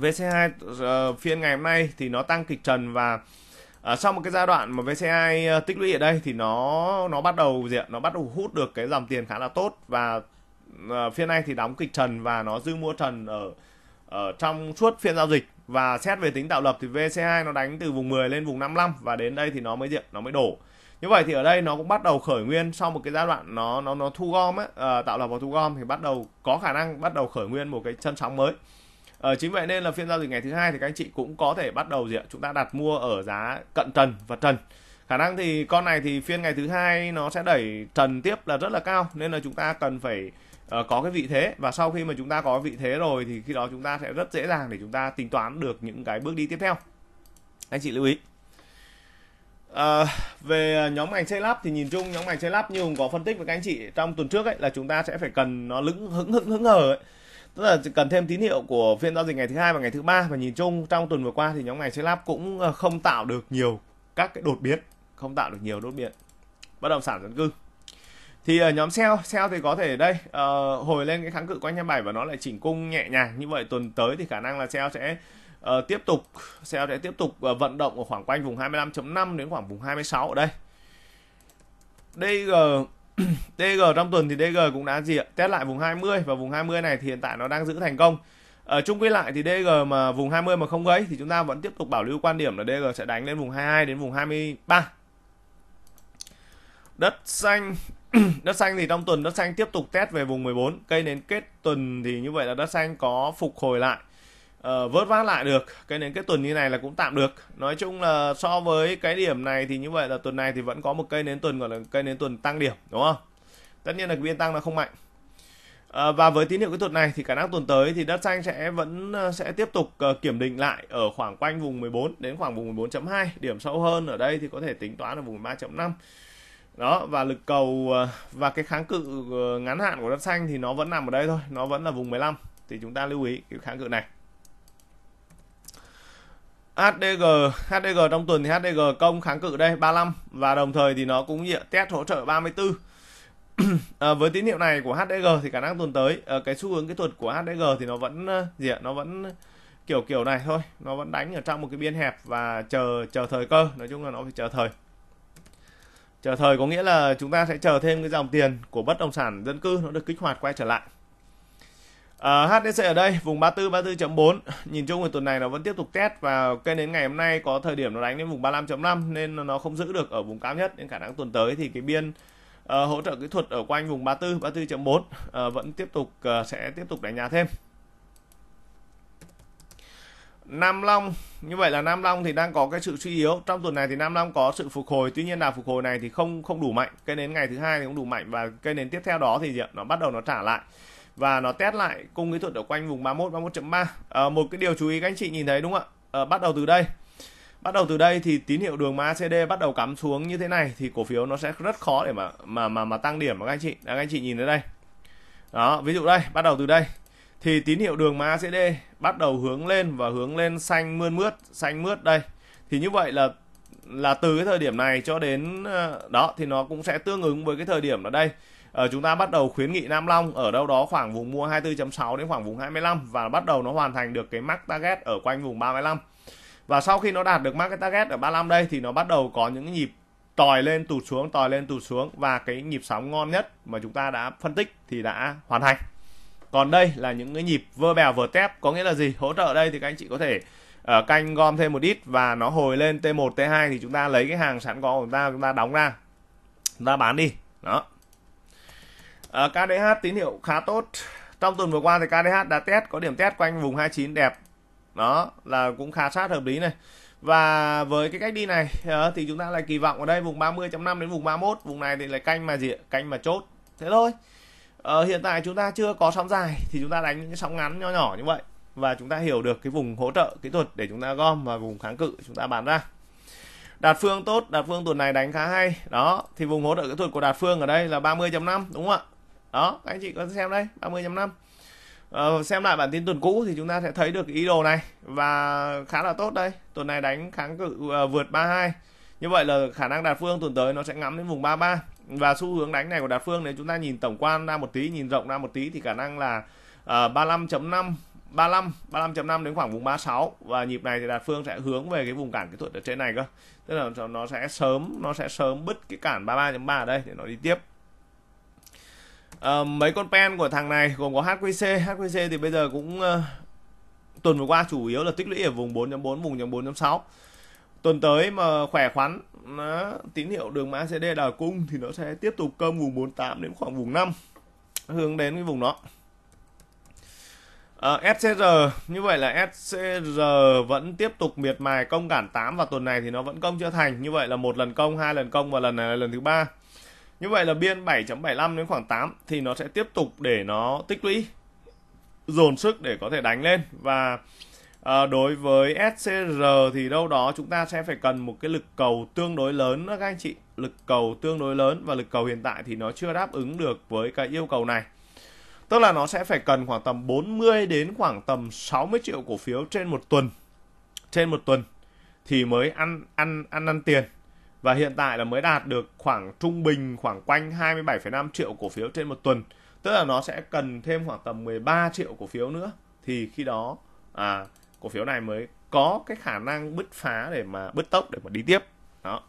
VC2 uh, ờ, phiên ngày hôm nay thì nó tăng kịch trần và uh, sau một cái giai đoạn mà VC2 uh, ờ, tích lũy ở đây thì nó nó bắt đầu gì ạ? Nó bắt đầu hút được cái dòng tiền khá là tốt và uh, phiên này thì đóng kịch trần và nó dư mua trần ở ở trong suốt phiên giao dịch và xét về tính tạo lập thì VC2 nó đánh từ vùng 10 lên vùng 55 và đến đây thì nó mới diện nó mới đổ. Như vậy thì ở đây nó cũng bắt đầu khởi nguyên sau một cái giai đoạn nó nó nó thu gom ấy, uh, tạo lập và thu gom thì bắt đầu có khả năng bắt đầu khởi nguyên một cái chân sóng mới. Ờ, chính vậy nên là phiên giao dịch ngày thứ hai thì các anh chị cũng có thể bắt đầu gì ạ? Chúng ta đặt mua ở giá cận trần và trần. Khả năng thì con này thì phiên ngày thứ hai nó sẽ đẩy trần tiếp là rất là cao nên là chúng ta cần phải uh, có cái vị thế và sau khi mà chúng ta có vị thế rồi thì khi đó chúng ta sẽ rất dễ dàng để chúng ta tính toán được những cái bước đi tiếp theo. Anh chị lưu ý. À, về nhóm ngành xây lắp thì nhìn chung nhóm ngành xây lắp như hùng có phân tích với các anh chị trong tuần trước ấy là chúng ta sẽ phải cần nó lững hững hững hững hờ ấy tức là cần thêm tín hiệu của phiên giao dịch ngày thứ hai và ngày thứ ba và nhìn chung trong tuần vừa qua thì nhóm ngành CLAP cũng ờ, không tạo được nhiều các cái đột biến không tạo được nhiều đột biến bất động sản dân cư thì ở ờ, nhóm sell sell thì có thể đây uh, hồi lên cái kháng cự quanh bảy và nó lại chỉnh cung nhẹ nhàng như vậy tuần tới thì khả năng là sell sẽ uh, tiếp tục sell sẽ tiếp tục uh, vận động ở khoảng quanh vùng 25.5 đến khoảng vùng 26 ở đây đây DG DG trong tuần thì DG cũng đã gì ạ? Test lại vùng 20 và vùng 20 này thì hiện tại nó đang giữ thành công. Ở ờ, chung quy lại thì DG mà vùng 20 mà không gãy thì chúng ta vẫn tiếp tục bảo lưu quan điểm là DG sẽ đánh lên vùng 22 đến vùng 23. Đất xanh đất xanh thì trong tuần đất xanh tiếp tục test về vùng 14 cây đến kết tuần thì như vậy là đất xanh có phục hồi lại uh, vớt vát lại được cái nến cái tuần như này là cũng tạm được nói chung là so với cái điểm này thì như vậy là tuần này thì vẫn có một cây nến tuần gọi là cây nến tuần tăng điểm đúng không tất nhiên là cái biên tăng nó không mạnh À, và với tín hiệu kỹ thuật này thì khả năng tuần tới thì đất xanh sẽ vẫn ờ, sẽ tiếp tục kiểm định lại ở khoảng quanh vùng 14 đến khoảng vùng 14.2 điểm sâu hơn ở đây thì có thể tính toán ở vùng 3.5 đó và lực cầu và cái kháng cự ngắn hạn của đất xanh thì nó vẫn nằm ở đây thôi nó vẫn là vùng 15 thì chúng ta lưu ý cái kháng cự này HDG HDG trong tuần thì HDG công kháng cự đây 35 và đồng thời thì nó cũng diện test hỗ trợ 34 à, với tín hiệu này của HDG thì khả năng tuần tới à, cái xu hướng kỹ thuật của HDG thì nó vẫn à, gì ạ? nó vẫn kiểu kiểu này thôi nó vẫn đánh ở trong một cái biên hẹp và chờ chờ thời cơ nói chung là nó phải chờ thời chờ thời có nghĩa là chúng ta sẽ chờ thêm cái dòng tiền của bất động sản dân cư nó được kích hoạt quay trở lại Uh, ờ, HDC ở đây vùng 34 34.4 nhìn chung thì tuần này nó vẫn tiếp tục test và cây đến ngày hôm nay có thời điểm nó đánh đến vùng 35.5 nên nó không giữ được ở vùng cao nhất nên khả năng tuần tới thì cái biên uh, hỗ trợ kỹ thuật ở quanh vùng 34 34.4 uh, vẫn tiếp tục uh, sẽ tiếp tục đánh giá thêm Nam Long như vậy là Nam Long thì đang có cái sự suy yếu trong tuần này thì Nam Long có sự phục hồi tuy nhiên là phục hồi này thì không không đủ mạnh cây đến ngày thứ hai thì cũng đủ mạnh và cây đến tiếp theo đó thì nó bắt đầu nó trả lại và nó test lại cung kỹ thuật ở quanh vùng 31 31.3 à, một cái điều chú ý các anh chị nhìn thấy đúng không ạ à, bắt đầu từ đây bắt đầu từ đây thì tín hiệu đường ma ACD bắt đầu cắm xuống như thế này thì cổ phiếu nó sẽ rất khó để mà mà mà mà tăng điểm các anh chị các anh chị nhìn thấy đây đó ví dụ đây bắt đầu từ đây thì tín hiệu đường ma ACD bắt đầu hướng lên và hướng lên xanh mươn mướt xanh mướt đây thì như vậy là là từ cái thời điểm này cho đến ờ, đó thì nó cũng sẽ tương ứng với cái thời điểm ở đây Ờ, chúng ta bắt đầu khuyến nghị Nam Long ở đâu đó khoảng vùng mua 24.6 đến khoảng vùng 25 và bắt đầu nó hoàn thành được cái mark target ở quanh vùng 35 và sau khi nó đạt được mark target ở 35 đây thì nó bắt đầu có những nhịp tòi lên tụt xuống tòi lên tụt xuống và cái nhịp sóng ngon nhất mà chúng ta đã phân tích thì đã hoàn thành còn đây là những cái nhịp vơ bèo vờ tép có nghĩa là gì hỗ trợ đây thì các anh chị có thể ở ờ, canh gom thêm một ít và nó hồi lên T1 T2 thì chúng ta lấy cái hàng sẵn có của chúng ta chúng ta đóng ra chúng ta bán đi đó Ờ, KDH tín hiệu khá tốt. Trong tuần vừa qua thì KDH đã test có điểm test quanh vùng 29 đẹp. Đó là cũng khá sát hợp lý này. Và với cái cách đi này ờ, thì chúng ta lại kỳ vọng ở đây vùng 30.5 đến vùng 31, vùng này thì là canh mà gì? Canh mà chốt. Thế thôi. Ờ, hiện tại chúng ta chưa có sóng dài thì chúng ta đánh những cái sóng ngắn nho nhỏ như vậy và chúng ta hiểu được cái vùng hỗ trợ kỹ thuật để chúng ta gom và vùng kháng cự chúng ta bán ra. Đạt Phương tốt, Đạt Phương tuần này đánh khá hay. Đó, thì vùng hỗ trợ kỹ thuật của Đạt Phương ở đây là 30.5 đúng không ạ? đó các anh chị có xem đây 30 năm ờ, xem lại bản tin tuần cũ thì chúng ta sẽ thấy được ý đồ này và khá là tốt đây tuần này đánh kháng cự uh, vượt 32 như vậy là khả năng đạt phương tuần tới nó sẽ ngắm đến vùng 33 và xu hướng đánh này của đạt phương nếu chúng ta nhìn tổng quan ra một tí nhìn rộng ra một tí thì khả năng là uh, 35.5 35 35.5 đến khoảng vùng 36 và nhịp này thì đạt phương sẽ hướng về cái vùng cản kỹ thuật ở trên này cơ tức là nó sẽ sớm nó sẽ sớm bứt cái cản 33.3 ở đây để nó đi tiếp uh, mấy con pen của thằng này gồm có HQC HQC thì bây giờ cũng uh, tuần vừa qua chủ yếu là tích lũy ở vùng 4.4 vùng 4.6 tuần tới mà khỏe khoắn nó tín hiệu đường mã CD đà cung thì nó sẽ tiếp tục cơm vùng 48 đến khoảng vùng 5 hướng đến cái vùng đó Uh, ờ, SCR như vậy là SCR vẫn tiếp tục miệt mài công cản 8 và tuần này thì nó vẫn công chưa thành như vậy là một lần công hai lần công và lần này là lần thứ ba như vậy là biên 7.75 đến khoảng 8 thì nó sẽ tiếp tục để nó tích lũy dồn sức để có thể đánh lên và à, đối với SCR thì đâu đó chúng ta sẽ phải cần một cái lực cầu tương đối lớn đó các anh chị lực cầu tương đối lớn và lực cầu hiện tại thì nó chưa đáp ứng được với cái yêu cầu này tức là nó sẽ phải cần khoảng tầm 40 đến khoảng tầm 60 triệu cổ phiếu trên một tuần trên một tuần thì mới ăn ăn ăn ăn tiền và hiện tại là mới đạt được khoảng trung bình khoảng quanh 27,5 triệu cổ phiếu trên một tuần tức là nó sẽ cần thêm khoảng tầm 13 triệu cổ phiếu nữa thì khi đó à, cổ phiếu này mới có cái khả năng bứt phá để mà bứt tốc để mà đi tiếp đó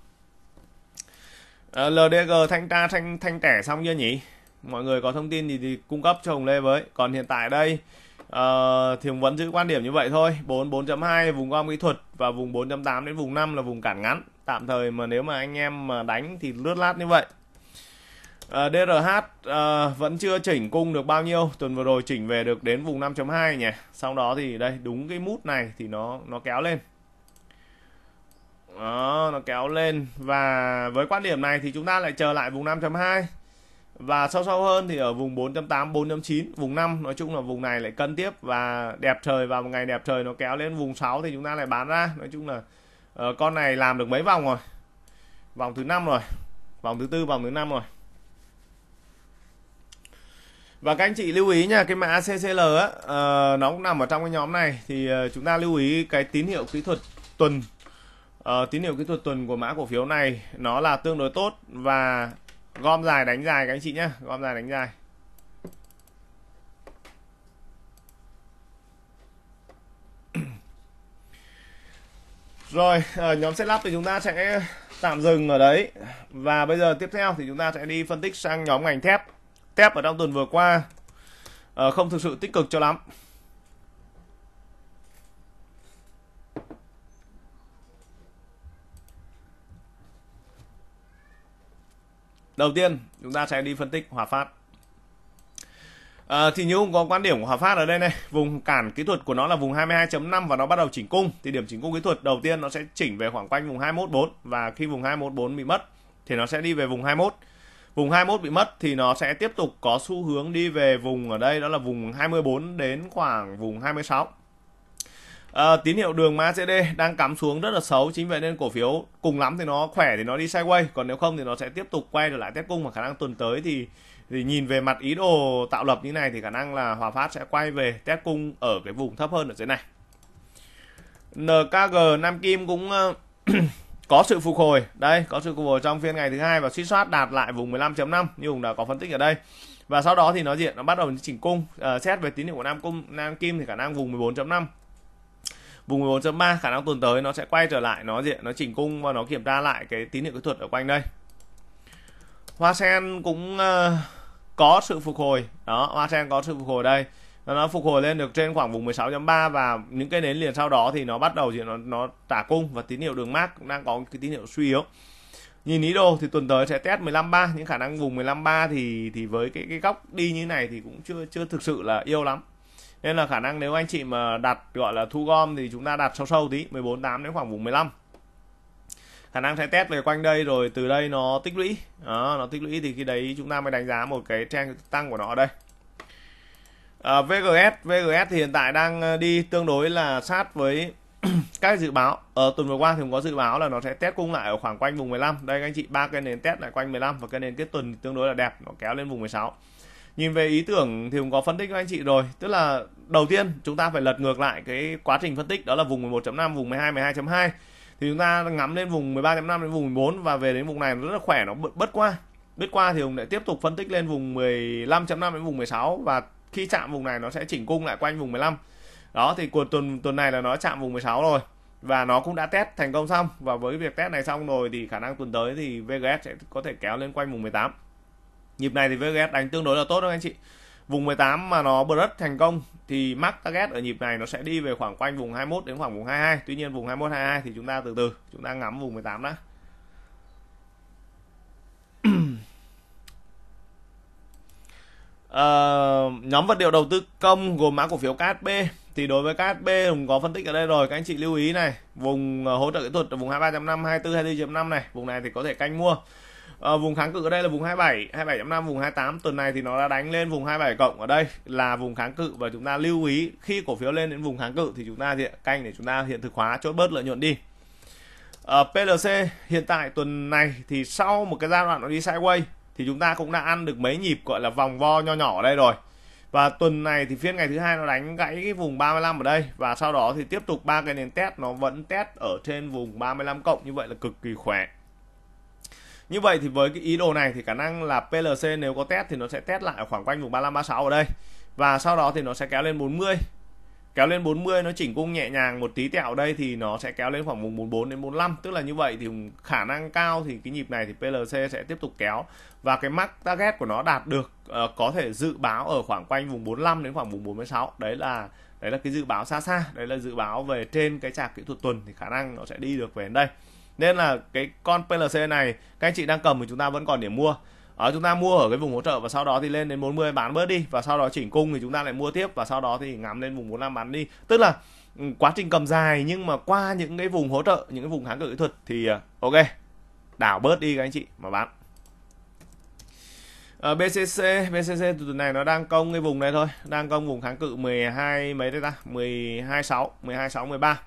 à, LDG thanh tra thanh thanh tẻ xong chưa nhỉ mọi người có thông tin gì thì cung cấp cho Hồng Lê với còn hiện tại đây uh, thì vẫn giữ quan điểm như vậy thôi 44.2 vùng gom kỹ thuật và vùng 4.8 đến vùng 5 là vùng cản ngắn tạm thời mà nếu mà anh em mà đánh thì lướt lát như vậy à, ờ, DRH à, ờ, vẫn chưa chỉnh cung được bao nhiêu tuần vừa rồi chỉnh về được đến vùng 5.2 nhỉ sau đó thì đây đúng cái mút này thì nó nó kéo lên đó, nó kéo lên và với quan điểm này thì chúng ta lại chờ lại vùng 5.2 và sâu sâu hơn thì ở vùng 4.8 4.9 vùng 5 nói chung là vùng này lại cân tiếp và đẹp trời vào một ngày đẹp trời nó kéo lên vùng 6 thì chúng ta lại bán ra nói chung là Ờ, con này làm được mấy vòng rồi vòng thứ năm rồi vòng thứ tư vòng thứ năm rồi và các anh chị lưu ý nha cái mã CCL á uh, nó cũng nằm ở trong cái nhóm này thì uh, chúng ta lưu ý cái tín hiệu kỹ thuật tuần uh, tín hiệu kỹ thuật tuần của mã cổ phiếu này nó là tương đối tốt và gom dài đánh dài các anh chị nhé gom dài đánh dài rồi ở ờ, nhóm setup thì chúng ta sẽ tạm dừng ở đấy và bây giờ tiếp theo thì chúng ta sẽ đi phân tích sang nhóm ngành thép thép ở trong tuần vừa qua ờ, không thực sự tích cực cho lắm đầu tiên chúng ta sẽ đi phân tích hòa phát À, thì như ông có quan điểm của Hòa Phát ở đây này, vùng cản kỹ thuật của nó là vùng 22.5 và nó bắt đầu chỉnh cung. Thì điểm chỉnh cung kỹ thuật đầu tiên nó sẽ chỉnh về khoảng quanh vùng 214 và khi vùng 214 bị mất thì nó sẽ đi về vùng 21. Vùng 21 bị mất thì nó sẽ tiếp tục có xu hướng đi về vùng ở đây đó là vùng 24 đến khoảng vùng 26. À, ờ, tín hiệu đường MACD đang cắm xuống rất là xấu chính vậy nên cổ phiếu cùng lắm thì nó khỏe thì nó đi sideways còn nếu không thì nó sẽ tiếp tục quay trở lại test cung và khả năng tuần tới thì thì nhìn về mặt ý đồ tạo lập như này thì khả năng là Hòa Phát sẽ quay về test cung ở cái vùng thấp hơn ở dưới này. NKG Nam Kim cũng ờ, có sự phục hồi. Đây, có sự phục hồi trong phiên ngày thứ hai và suýt soát đạt lại vùng 15.5 như Hùng đã có phân tích ở đây. Và sau đó thì nó diện nó bắt đầu chỉnh cung à, xét về tín hiệu của Nam cung Nam Kim thì khả năng vùng 14.5 vùng 14.3 khả năng tuần tới nó sẽ quay trở lại nó diện nó chỉnh cung và nó kiểm tra lại cái tín hiệu kỹ thuật ở quanh đây hoa sen cũng uh, có sự phục hồi đó hoa sen có sự phục hồi đây nó phục hồi lên được trên khoảng vùng 16.3 và những cái nến liền sau đó thì nó bắt đầu thì nó nó trả cung và tín hiệu đường mát cũng đang có cái tín hiệu suy yếu nhìn ý đồ thì tuần tới sẽ test 15.3 những khả năng vùng 15.3 thì thì với cái cái góc đi như này thì cũng chưa chưa thực sự là yêu lắm nên là khả năng nếu anh chị mà đặt gọi là thu gom thì chúng ta đặt sâu sâu tí 14.8 đến khoảng vùng 15 khả năng sẽ test về quanh đây rồi từ đây nó tích lũy đó, nó tích lũy thì khi đấy chúng ta mới đánh giá một cái trang tăng của nó ở đây à, VGS VGS thì hiện tại đang ờ, đi tương đối là sát với các dự báo ở ờ, tuần vừa qua thì cũng có dự báo là nó sẽ test cung lại ở khoảng quanh vùng 15 đây anh chị ba cái nền test lại quanh 15 và cái nền kết tuần tương đối là đẹp nó kéo lên vùng 16 nhìn về ý tưởng thì cũng có phân tích với anh chị rồi tức là đầu tiên chúng ta phải lật ngược lại cái quá trình phân tích đó là vùng 11.5 vùng 12 12.2 thì chúng ta ngắm lên vùng 13.5 đến vùng 14 và về đến vùng này nó rất là khỏe nó bất qua bứt qua thì ông lại tiếp tục phân tích lên vùng 15.5 đến vùng 16 và khi chạm vùng này nó sẽ chỉnh cung lại quanh vùng 15 đó thì cuộc tuần tuần này là nó chạm vùng 16 rồi và nó cũng đã test thành công xong và với việc test này xong rồi thì khả năng tuần tới thì VGS sẽ có thể kéo lên quanh vùng 18 nhịp này thì VGS đánh tương đối là tốt đó anh chị vùng 18 mà nó break thành công thì mark target ở nhịp này nó sẽ đi về khoảng quanh vùng 21 đến khoảng vùng 22 tuy nhiên vùng 21 22 thì chúng ta từ từ chúng ta ngắm vùng 18 đã Uh, nhóm vật liệu đầu tư công gồm mã cổ phiếu KSB thì đối với KSB cũng có phân tích ở đây rồi các anh chị lưu ý này vùng ờ, hỗ trợ kỹ thuật ở vùng 23.5 24 24.5 này vùng này thì có thể canh mua à, vùng kháng cự ở đây là vùng 27 27.5 vùng 28 tuần này thì nó đã đánh lên vùng 27 cộng ở đây là vùng kháng cự và chúng ta lưu ý khi cổ phiếu lên đến vùng kháng cự thì chúng ta hiện canh để chúng ta hiện thực hóa chốt bớt lợi nhuận đi ở ờ, PLC hiện tại tuần này thì sau một cái giai đoạn nó đi sideways thì chúng ta cũng đã ăn được mấy nhịp gọi là vòng vo nho nhỏ ở đây rồi và tuần này thì phiên ngày thứ hai nó đánh gãy cái vùng 35 ở đây và sau đó thì tiếp tục ba cái nền test nó vẫn test ở trên vùng 35 cộng như vậy là cực kỳ khỏe như vậy thì với cái ý đồ này thì khả năng là PLC nếu có test thì nó sẽ test lại ở khoảng quanh vùng 35 36 ở đây và sau đó thì nó sẽ kéo lên 40 kéo lên 40 nó chỉnh cung nhẹ nhàng một tí tẹo đây thì nó sẽ kéo lên khoảng vùng 44 đến 45 tức là như vậy thì khả năng cao thì cái nhịp này thì PLC sẽ tiếp tục kéo và cái mắc target của nó đạt được uh, có thể dự báo ở khoảng quanh vùng 45 đến khoảng vùng 46 đấy là đấy là cái dự báo xa xa đấy là dự báo về trên cái chạc kỹ thuật tuần thì khả năng nó sẽ đi được về đến đây nên là cái con PLC này các anh chị đang cầm thì chúng ta vẫn còn điểm mua ở ờ, chúng ta mua ở cái vùng hỗ trợ và sau đó thì lên đến 40 bán bớt đi và sau đó chỉnh cung thì chúng ta lại mua tiếp và sau đó thì ngắm lên vùng 45 bán đi tức là ừ, quá trình cầm dài nhưng mà qua những cái vùng hỗ trợ những cái vùng kháng cự kỹ thuật thì ờ, ok đảo bớt đi các anh chị mà bán ở ờ, BCC BCC tuần này nó đang công cái vùng này thôi đang công vùng kháng cự 12 mấy đây ta 12 6 12 6 13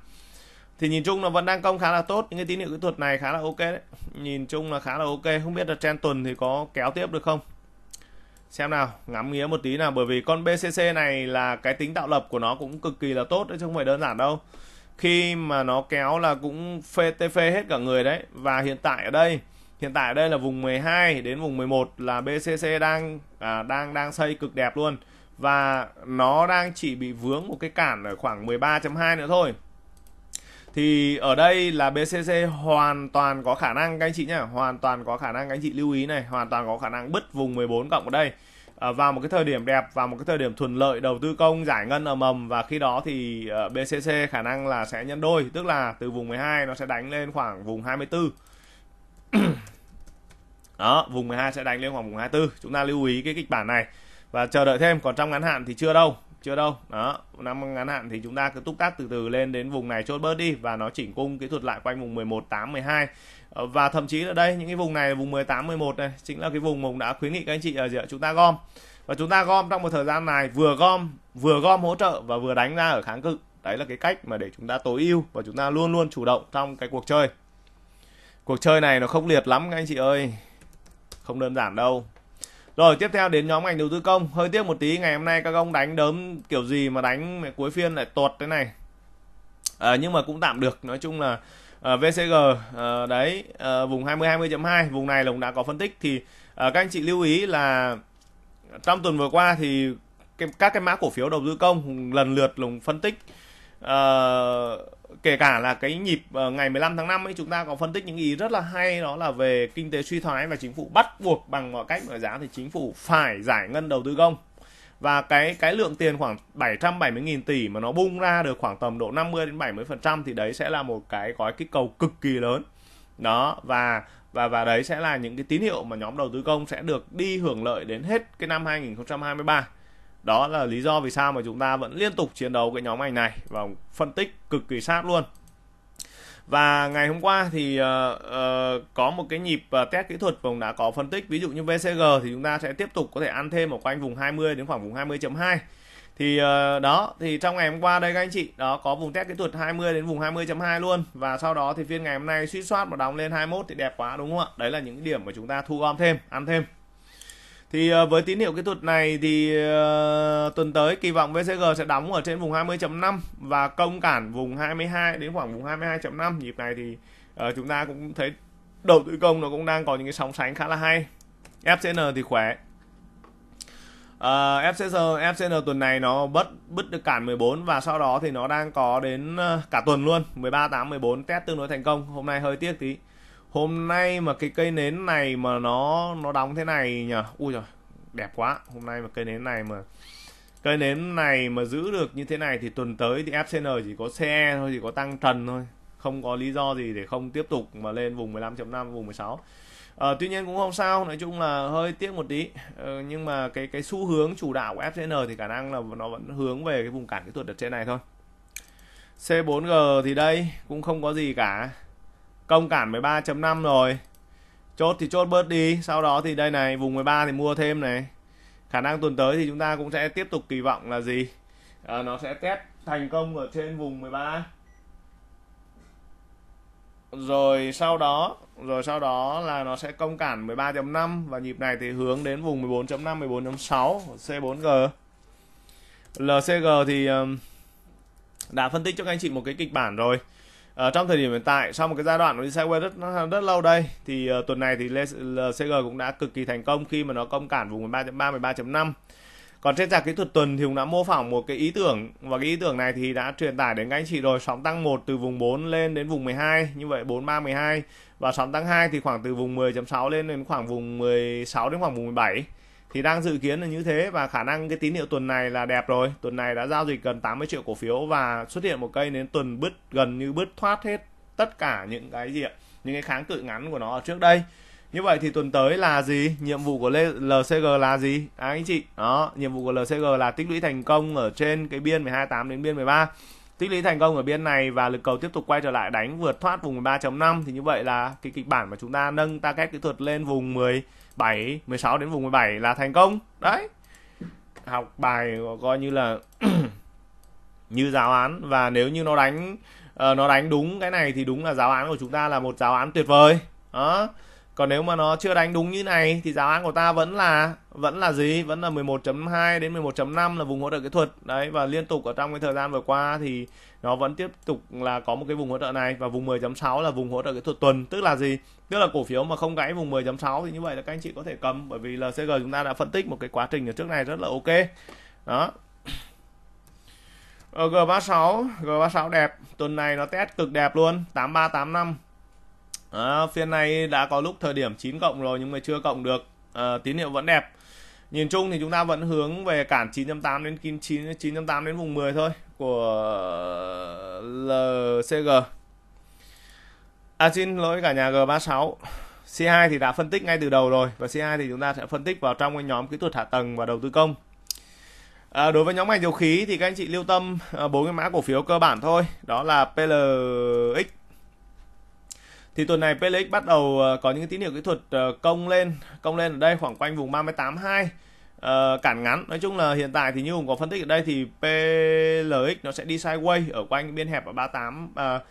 thì nhìn chung là vẫn đang công khá là tốt những cái tín hiệu kỹ thuật này khá là ok đấy nhìn chung là khá là ok không biết là trên tuần thì có kéo tiếp được không xem nào ngắm nghía một tí nào bởi vì con BCC này là cái tính tạo lập của nó cũng cực kỳ là tốt đấy chứ không phải đơn giản đâu khi mà nó kéo là cũng phê tê phê hết cả người đấy và hiện tại ở đây hiện tại ở đây là vùng 12 đến vùng 11 là BCC đang à, đang đang xây cực đẹp luôn và nó đang chỉ bị vướng một cái cản ở khoảng 13.2 nữa thôi thì ở đây là BCC hoàn toàn có khả năng các anh chị nhá hoàn toàn có khả năng các anh chị lưu ý này hoàn toàn có khả năng bứt vùng 14 cộng ở đây à, vào một cái thời điểm đẹp vào một cái thời điểm thuận lợi đầu tư công giải ngân ở mầm và khi đó thì ờ, BCC khả năng là sẽ nhân đôi tức là từ vùng 12 nó sẽ đánh lên khoảng vùng 24 đó vùng 12 sẽ đánh lên khoảng vùng 24 chúng ta lưu ý cái kịch bản này và chờ đợi thêm còn trong ngắn hạn thì chưa đâu chưa đâu đó năm ngắn hạn thì chúng ta cứ túc tác từ từ lên đến vùng này chốt bớt đi và nó chỉnh cung kỹ thuật lại quanh vùng 11 8 12 và thậm chí ở đây những cái vùng này vùng 18 11 này chính là cái vùng mùng đã khuyến nghị các anh chị ở gì chúng ta gom và chúng ta gom trong một thời gian này vừa gom vừa gom hỗ trợ và vừa đánh ra ở kháng cự đấy là cái cách mà để chúng ta tối ưu và chúng ta luôn luôn chủ động trong cái cuộc chơi cuộc chơi này nó không liệt lắm các anh chị ơi không đơn giản đâu rồi tiếp theo đến nhóm ngành đầu tư công Hơi tiếc một tí ngày hôm nay các ông đánh đớm kiểu gì mà đánh cuối phiên lại tuột thế này à, Nhưng mà cũng tạm được Nói chung là à, VCG à, đấy à, vùng 20 20.2 Vùng này là cũng đã có phân tích Thì à, các anh chị lưu ý là trong tuần vừa qua thì cái, các cái mã cổ phiếu đầu tư công lần lượt lùng phân tích uh, kể cả là cái nhịp ờ, ngày 15 tháng 5 ấy chúng ta có phân tích những ý rất là hay đó là về kinh tế suy thoái và chính phủ bắt buộc bằng mọi cách mọi giá thì chính phủ phải giải ngân đầu tư công và cái cái lượng tiền khoảng 770.000 tỷ mà nó bung ra được khoảng tầm độ 50 đến 70% thì đấy sẽ là một cái gói kích cầu cực kỳ lớn. Đó và và và đấy sẽ là những cái tín hiệu mà nhóm đầu tư công sẽ được đi hưởng lợi đến hết cái năm 2023 đó là lý do vì sao mà chúng ta vẫn liên tục chiến đấu cái nhóm ngành này và phân tích cực kỳ sát luôn và ngày hôm qua thì uh, uh, có một cái nhịp uh, test kỹ thuật và cũng đã có phân tích ví dụ như VCG thì chúng ta sẽ tiếp tục có thể ăn thêm ở quanh vùng 20 đến khoảng vùng 20.2 thì uh, đó thì trong ngày hôm qua đây các anh chị đó có vùng test kỹ thuật 20 đến vùng 20.2 luôn và sau đó thì phiên ngày hôm nay suýt soát mà đóng lên 21 thì đẹp quá đúng không ạ đấy là những điểm mà chúng ta thu gom thêm ăn thêm thì ờ, với tín hiệu kỹ thuật này thì ờ, tuần tới kỳ vọng VCG sẽ đóng ở trên vùng 20.5 và công cản vùng 22 đến khoảng vùng 22.5. Nhịp này thì ờ, chúng ta cũng thấy đầu tư công nó cũng đang có những cái sóng sánh khá là hay. FCN thì khỏe. Uh, FCN, FCN tuần này nó bất bứt được cản 14 và sau đó thì nó đang có đến cả tuần luôn 13 8 14 test tương đối thành công hôm nay hơi tiếc tí hôm nay mà cái cây nến này mà nó nó đóng thế này nhỉ ui rồi đẹp quá hôm nay mà cây nến này mà cây nến này mà giữ được như thế này thì tuần tới thì FCN chỉ có xe thôi chỉ có tăng trần thôi không có lý do gì để không tiếp tục mà lên vùng 15.5 vùng 16 à, ờ, tuy nhiên cũng không sao nói chung là hơi tiếc một tí ờ, nhưng mà cái cái xu hướng chủ đạo của FCN thì khả năng là nó vẫn hướng về cái vùng cản kỹ thuật ở trên này thôi C4G thì đây cũng không có gì cả công cản 13.5 rồi chốt thì chốt bớt đi sau đó thì đây này vùng 13 thì mua thêm này khả năng tuần tới thì chúng ta cũng sẽ tiếp tục kỳ vọng là gì à, nó sẽ test thành công ở trên vùng 13 rồi sau đó rồi sau đó là nó sẽ công cản 13.5 và nhịp này thì hướng đến vùng 14.5 14.6 C4G LCG thì đã phân tích cho các anh chị một cái kịch bản rồi À, trong thời điểm hiện tại sau một cái giai đoạn nó đi sideways rất rất lâu đây thì uh, tuần này thì LCG cũng đã cực kỳ thành công khi mà nó công cản vùng 13.3 13.5 còn trên dạng kỹ thuật tuần thì cũng đã mô phỏng một cái ý tưởng và cái ý tưởng này thì đã truyền tải đến các anh chị rồi sóng tăng 1 từ vùng 4 lên đến vùng 12 như vậy 43 12 và sóng tăng 2 thì khoảng từ vùng 10.6 lên đến khoảng vùng 16 đến khoảng vùng 17 thì đang dự kiến là như thế và khả năng cái tín hiệu tuần này là đẹp rồi tuần này đã giao dịch gần 80 triệu cổ phiếu và xuất hiện một cây đến tuần bứt gần như bứt thoát hết tất cả những cái gì ạ những cái kháng cự ngắn của nó ở trước đây như vậy thì tuần tới là gì nhiệm vụ của LCG là gì à, anh chị đó nhiệm vụ của LCG là tích lũy thành công ở trên cái biên 128 đến biên 13 tích lũy thành công ở biên này và lực cầu tiếp tục quay trở lại đánh vượt thoát vùng 13.5 thì như vậy là cái kịch bản mà chúng ta nâng target kỹ thuật lên vùng 17 16 đến vùng 17 là thành công đấy học bài coi như là như giáo án và nếu như nó đánh uh, nó đánh đúng cái này thì đúng là giáo án của chúng ta là một giáo án tuyệt vời đó còn nếu mà nó chưa đánh đúng như này thì giá án của ta vẫn là vẫn là gì vẫn là 11.2 đến 11.5 là vùng hỗ trợ kỹ thuật đấy và liên tục ở trong cái thời gian vừa qua thì nó vẫn tiếp tục là có một cái vùng hỗ trợ này và vùng 10.6 là vùng hỗ trợ kỹ thuật tuần tức là gì tức là cổ phiếu mà không gãy vùng 10.6 thì như vậy là các anh chị có thể cầm bởi vì LCG chúng ta đã phân tích một cái quá trình ở trước này rất là ok đó ở G36 G36 đẹp tuần này nó test cực đẹp luôn 8385 à, phiên này đã có lúc thời điểm 9 cộng rồi nhưng mà chưa cộng được à, tín hiệu vẫn đẹp nhìn chung thì chúng ta vẫn hướng về cản 9.8 đến kim 9 9.8 đến vùng 10 thôi của LCG à xin lỗi cả nhà G36 C2 thì đã phân tích ngay từ đầu rồi và C2 thì chúng ta sẽ phân tích vào trong cái nhóm kỹ thuật hạ tầng và đầu tư công À, đối với nhóm ngành dầu khí thì các anh chị lưu tâm à, bốn à, cái mã cổ phiếu cơ bản thôi đó là PLX thì tuần này PLX bắt đầu ờ, có những tín hiệu kỹ thuật ờ, công lên công lên ở đây khoảng quanh vùng 382 uh, ờ, cản ngắn nói chung là hiện tại thì như hùng có phân tích ở đây thì PLX nó sẽ đi sideways ở quanh biên hẹp ở 38 uh,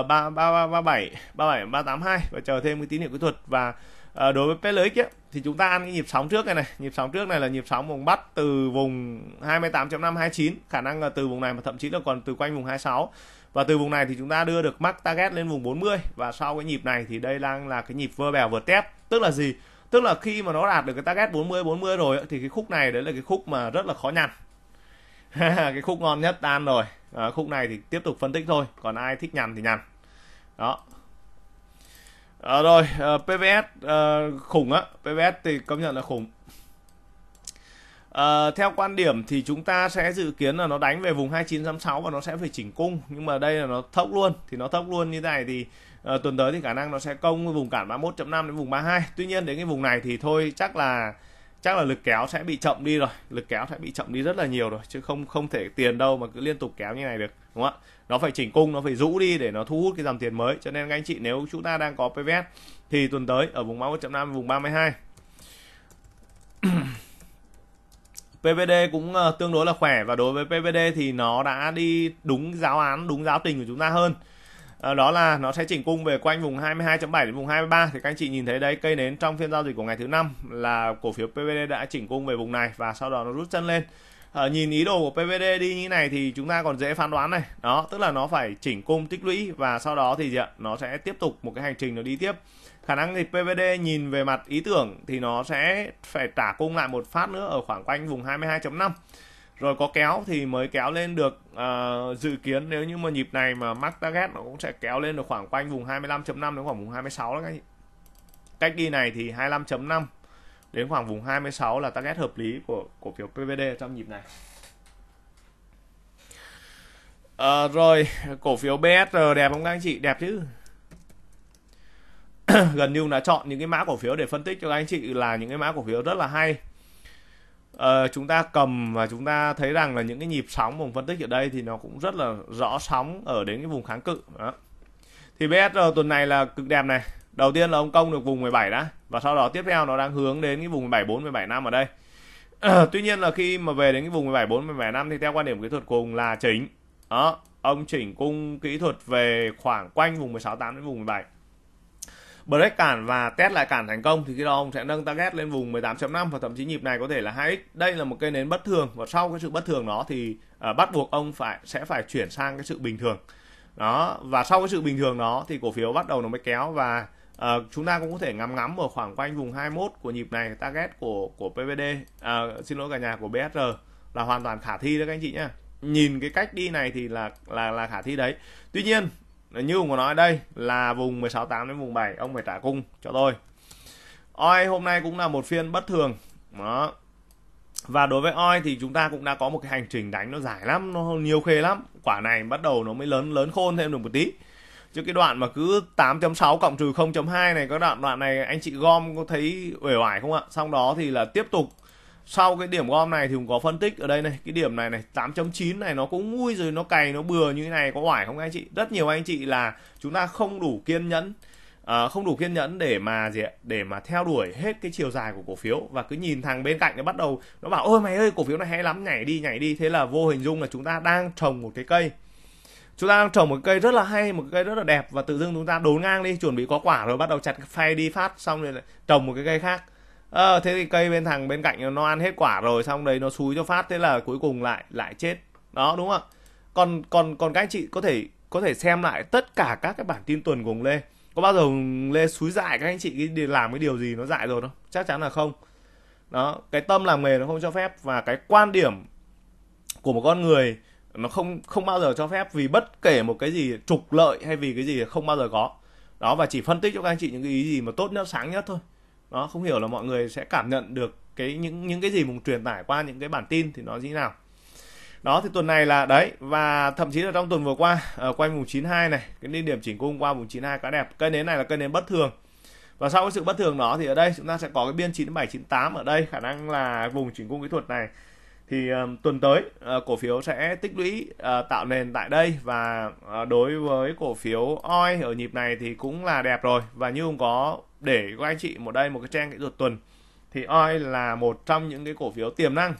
uh, 7 37 382 và chờ thêm cái tín hiệu kỹ thuật và uh, đối với PLX ấy, thì chúng ta ăn cái nhịp sóng trước này này nhịp sóng trước này là nhịp sóng vùng bắt từ vùng 28.529 khả năng là từ vùng này mà thậm chí là còn từ quanh vùng 26 và từ vùng này thì chúng ta đưa được mắc target lên vùng 40 và sau cái nhịp này thì đây đang là cái nhịp vơ bèo vượt tép tức là gì tức là khi mà nó đạt được cái target 40 40 rồi thì cái khúc này đấy là cái khúc mà rất là khó nhằn cái khúc ngon nhất tan rồi à, khúc này thì tiếp tục phân tích thôi còn ai thích nhằn thì nhằn đó à, rồi à, ờ, PVS à, khủng á PVS thì công nhận là khủng À, theo quan điểm thì chúng ta sẽ dự kiến là nó đánh về vùng 29.6 và nó sẽ phải chỉnh cung nhưng mà đây là nó thốc luôn thì nó thốc luôn như thế này thì à, tuần tới thì khả năng nó sẽ công vùng cản 31.5 đến vùng 32 tuy nhiên đến cái vùng này thì thôi chắc là chắc là lực kéo sẽ bị chậm đi rồi lực kéo sẽ bị chậm đi rất là nhiều rồi chứ không không thể tiền đâu mà cứ liên tục kéo như này được đúng không ạ nó phải chỉnh cung nó phải rũ đi để nó thu hút cái dòng tiền mới cho nên các anh chị nếu chúng ta đang có pvs thì tuần tới ở vùng 31.5 vùng 32 PVD cũng ờ, tương đối là khỏe và đối với PVD thì nó đã đi đúng giáo án, đúng giáo tình của chúng ta hơn. Ờ, đó là nó sẽ chỉnh cung về quanh vùng 22.7 đến vùng 23 thì các anh chị nhìn thấy đấy cây nến trong phiên giao dịch của ngày thứ năm là cổ phiếu PVD đã chỉnh cung về vùng này và sau đó nó rút chân lên. Uh, nhìn ý đồ của PVD đi như này thì chúng ta còn dễ phán đoán này. Đó, tức là nó phải chỉnh cung tích lũy và sau đó thì gì ạ? Nó sẽ tiếp tục một cái hành trình nó đi tiếp khả năng thì PVD nhìn về mặt ý tưởng thì nó sẽ phải trả cung lại một phát nữa ở khoảng quanh vùng 22.5 rồi có kéo thì mới kéo lên được uh, dự kiến nếu như mà nhịp này mà mắc target nó cũng sẽ kéo lên được khoảng quanh vùng 25.5 đến khoảng vùng 26 đó các anh cách đi này thì 25.5 đến khoảng vùng 26 là target hợp lý của cổ phiếu PVD trong nhịp này À, rồi cổ phiếu BSR đẹp không các anh chị đẹp chứ gần như đã chọn những cái mã cổ phiếu để phân tích cho các anh chị là những cái mã cổ phiếu rất là hay ờ, chúng ta cầm và chúng ta thấy rằng là những cái nhịp sóng vùng phân tích ở đây thì nó cũng rất là rõ sóng ở đến cái vùng kháng cự đó. thì BSR tuần này là cực đẹp này đầu tiên là ông công được vùng 17 đã và sau đó tiếp theo nó đang hướng đến cái vùng 17 4 17 năm ở đây ờ, tuy nhiên là khi mà về đến cái vùng 17 4 17 năm thì theo quan điểm kỹ thuật cùng là chỉnh đó ông chỉnh cung kỹ thuật về khoảng quanh vùng 16 8 đến vùng 17 break cản và test lại cản thành công thì khi đó ông sẽ nâng target lên vùng 18.5 và thậm chí nhịp này có thể là 2x. Đây là một cây nến bất thường và sau cái sự bất thường đó thì uh, bắt buộc ông phải sẽ phải chuyển sang cái sự bình thường. Đó, và sau cái sự bình thường đó thì cổ phiếu bắt đầu nó mới kéo và uh, chúng ta cũng có thể ngắm ngắm ở khoảng quanh vùng 21 của nhịp này target của của PVD uh, à, xin lỗi cả nhà của BSR là hoàn toàn khả thi đấy các anh chị nhá. Nhìn cái cách đi này thì là là là khả thi đấy. Tuy nhiên như ông có nói đây là vùng 168 đến vùng 7 ông phải trả cung cho tôi oi hôm nay cũng là một phiên bất thường đó và đối với oi thì chúng ta cũng đã có một cái hành trình đánh nó dài lắm nó nhiều khê lắm quả này bắt đầu nó mới lớn lớn khôn thêm được một tí chứ cái đoạn mà cứ 8.6 cộng trừ 0.2 này có đoạn đoạn này anh chị gom có thấy uể oải không ạ xong đó thì là tiếp tục sau cái điểm gom này thì cũng có phân tích ở đây này cái điểm này này 8.9 này nó cũng ngu rồi nó cày nó bừa như thế này có phải không anh chị rất nhiều anh chị là chúng ta không đủ kiên nhẫn À, không đủ kiên nhẫn để mà gì ạ? để mà theo đuổi hết cái chiều dài của cổ phiếu và cứ nhìn thằng bên cạnh nó bắt đầu nó bảo ôi mày ơi cổ phiếu này hay lắm nhảy đi nhảy đi thế là vô hình dung là chúng ta đang trồng một cái cây chúng ta đang trồng một cây rất là hay một cây rất là đẹp và tự dưng chúng ta đốn ngang đi chuẩn bị có quả rồi bắt đầu chặt phay đi phát xong rồi lại trồng một cái cây khác ờ thế thì cây bên thằng bên cạnh nó ăn hết quả rồi xong đấy nó xúi cho phát thế là cuối cùng lại lại chết đó đúng không ạ còn còn còn các anh chị có thể có thể xem lại tất cả các cái bản tin tuần của ông lê có bao giờ lê xúi dại các anh chị đi làm cái điều gì nó dại rồi không? chắc chắn là không đó cái tâm làm nghề nó không cho phép và cái quan điểm của một con người nó không không bao giờ cho phép vì bất kể một cái gì trục lợi hay vì cái gì không bao giờ có đó và chỉ phân tích cho các anh chị những cái ý gì mà tốt nhất sáng nhất thôi nó không hiểu là mọi người sẽ cảm nhận được cái những những cái gì mình truyền tải qua những cái bản tin thì nó như thế nào đó thì tuần này là đấy và thậm chí là trong tuần vừa qua ở ờ, quanh vùng 92 này cái đi điểm chỉnh cung qua vùng 92 khá đẹp cây nến này là cây nến bất thường và sau cái sự bất thường đó thì ở đây chúng ta sẽ có cái biên 97 98 ở đây khả năng là vùng chỉnh cung kỹ thuật này thì uh, tuần tới uh, cổ phiếu sẽ tích lũy uh, tạo nền tại đây và uh, đối với cổ phiếu oi ở nhịp này thì cũng là đẹp rồi và như không có để các anh chị một đây một cái trang kỹ thuật tuần thì oi là một trong những cái cổ phiếu tiềm năng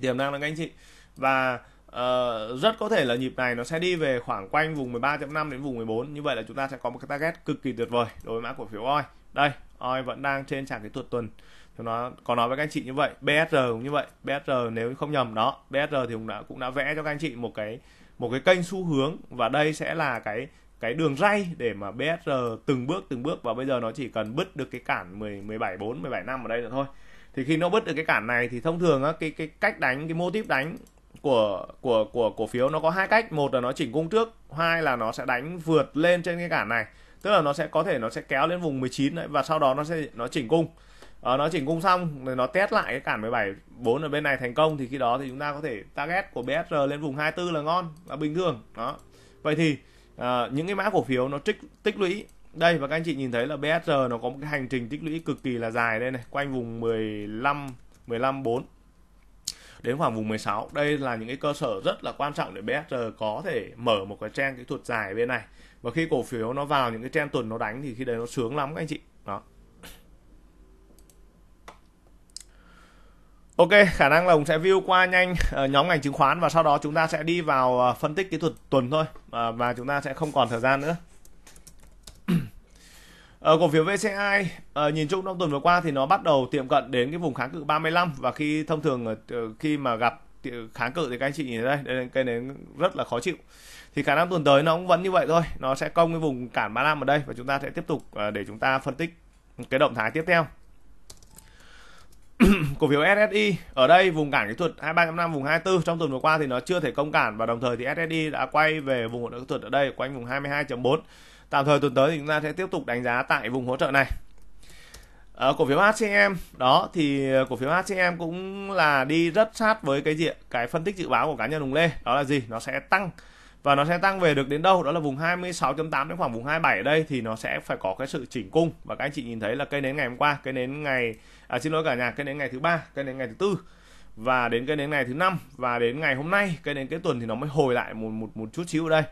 tiềm năng là các anh chị và Uh, rất có thể là nhịp này nó sẽ đi về khoảng quanh vùng 13.5 đến vùng 14 như vậy là chúng ta sẽ có một cái target cực kỳ tuyệt vời đối với mã cổ phiếu oi đây oi vẫn đang trên trạng kỹ thuật tuần chúng nó có nói với các anh chị như vậy BSR cũng như vậy BSR nếu không nhầm đó BSR thì cũng đã cũng đã vẽ cho các anh chị một cái một cái kênh xu hướng và đây sẽ là cái cái đường ray để mà BSR từng bước từng bước và bây giờ nó chỉ cần bứt được cái cản 10 17 4 17 năm ở đây nữa thôi. Thì khi nó bứt được cái cản này thì thông thường á, cái cái cách đánh cái mô típ đánh của của của cổ phiếu nó có hai cách, một là nó chỉnh cung trước, hai là nó sẽ đánh vượt lên trên cái cản này. Tức là nó sẽ có thể nó sẽ kéo lên vùng 19 đấy và sau đó nó sẽ nó chỉnh cung uh, ờ, nó chỉnh cung xong rồi nó test lại cái cản 17 4 ở bên này thành công thì khi đó thì chúng ta có thể target của BSR lên vùng 24 là ngon là bình thường đó vậy thì uh, những cái mã cổ phiếu nó tích tích lũy đây và các anh chị nhìn thấy là BSR nó có một cái hành trình tích lũy cực kỳ là dài đây này quanh vùng 15 15 4 đến khoảng vùng 16 đây là những cái cơ sở rất là quan trọng để BSR có thể mở một cái trang kỹ thuật dài bên này và khi cổ phiếu nó vào những cái trang tuần nó đánh thì khi đấy nó sướng lắm các anh chị Ok, khả năng là Hùng sẽ view qua nhanh ờ, nhóm ngành chứng khoán và sau đó chúng ta sẽ đi vào ờ, phân tích kỹ thuật tuần thôi ờ, và chúng ta sẽ không còn thời gian nữa. Ở cổ phiếu VCI nhìn chung trong tuần vừa qua thì nó bắt đầu tiệm cận đến cái vùng kháng cự 35 và khi thông thường khi mà gặp kháng cự thì các anh chị nhìn đây, đây là cây nến rất là khó chịu. Thì khả năng tuần tới nó cũng vẫn như vậy thôi, nó sẽ công cái vùng cản 35 ở đây và chúng ta sẽ tiếp tục để chúng ta phân tích cái động thái tiếp theo. cổ phiếu SSI ở đây vùng cản kỹ thuật 23.5 vùng 24 trong tuần vừa qua thì nó chưa thể công cản và đồng thời thì SSI đã quay về vùng hỗ trợ kỹ thuật ở đây quanh vùng 22.4 tạm thời tuần tới thì chúng ta sẽ tiếp tục đánh giá tại vùng hỗ trợ này ở ờ, cổ phiếu HCM đó thì cổ phiếu HCM cũng là đi rất sát với cái diện cái phân tích dự báo của cá nhân Hùng Lê đó là gì nó sẽ tăng và nó sẽ tăng về được đến đâu đó là vùng 26.8 đến khoảng vùng 27 ở đây thì nó sẽ phải có cái sự chỉnh cung và các anh chị nhìn thấy là cây nến ngày hôm qua cây nến ngày à, xin lỗi cả nhà cây nến ngày thứ ba cây nến ngày thứ tư và đến cây nến ngày thứ năm và đến ngày hôm nay cây nến cái tuần thì nó mới hồi lại một một một chút xíu ở đây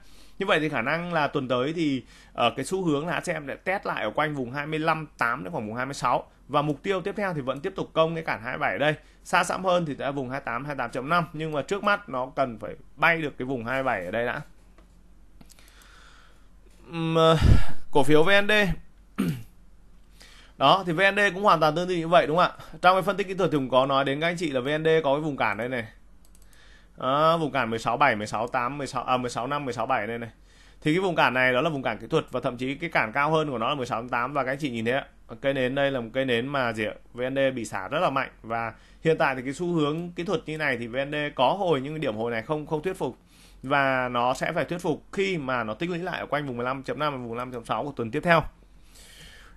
như vậy thì khả năng là tuần tới thì ở ờ, cái xu hướng là HCM sẽ test lại ở quanh vùng 25 8 đến khoảng vùng 26 và mục tiêu tiếp theo thì vẫn tiếp tục công cái cản 27 đây xa xăm hơn thì sẽ vùng 28 28.5 nhưng mà trước mắt nó cần phải bay được cái vùng 27 ở đây đã uhm, cổ phiếu VND đó thì VND cũng hoàn toàn tương tự như vậy đúng không ạ trong cái phân tích kỹ thuật thì cũng có nói đến các anh chị là VND có cái vùng cản đây này à, vùng cản 16 7 16 8 16 à, 16 5 16 7 đây này thì cái vùng cản này đó là vùng cản kỹ thuật và thậm chí cái cản cao hơn của nó là 16 8 và các anh chị nhìn thấy ạ cây nến đây là một cây nến mà gì ạ? VND bị xả rất là mạnh và hiện tại thì cái xu hướng kỹ thuật như này thì VND có hồi nhưng điểm hồi này không không thuyết phục và nó sẽ phải thuyết phục khi mà nó tích lũy lại ở quanh vùng 15.5 và vùng 15.6 của tuần tiếp theo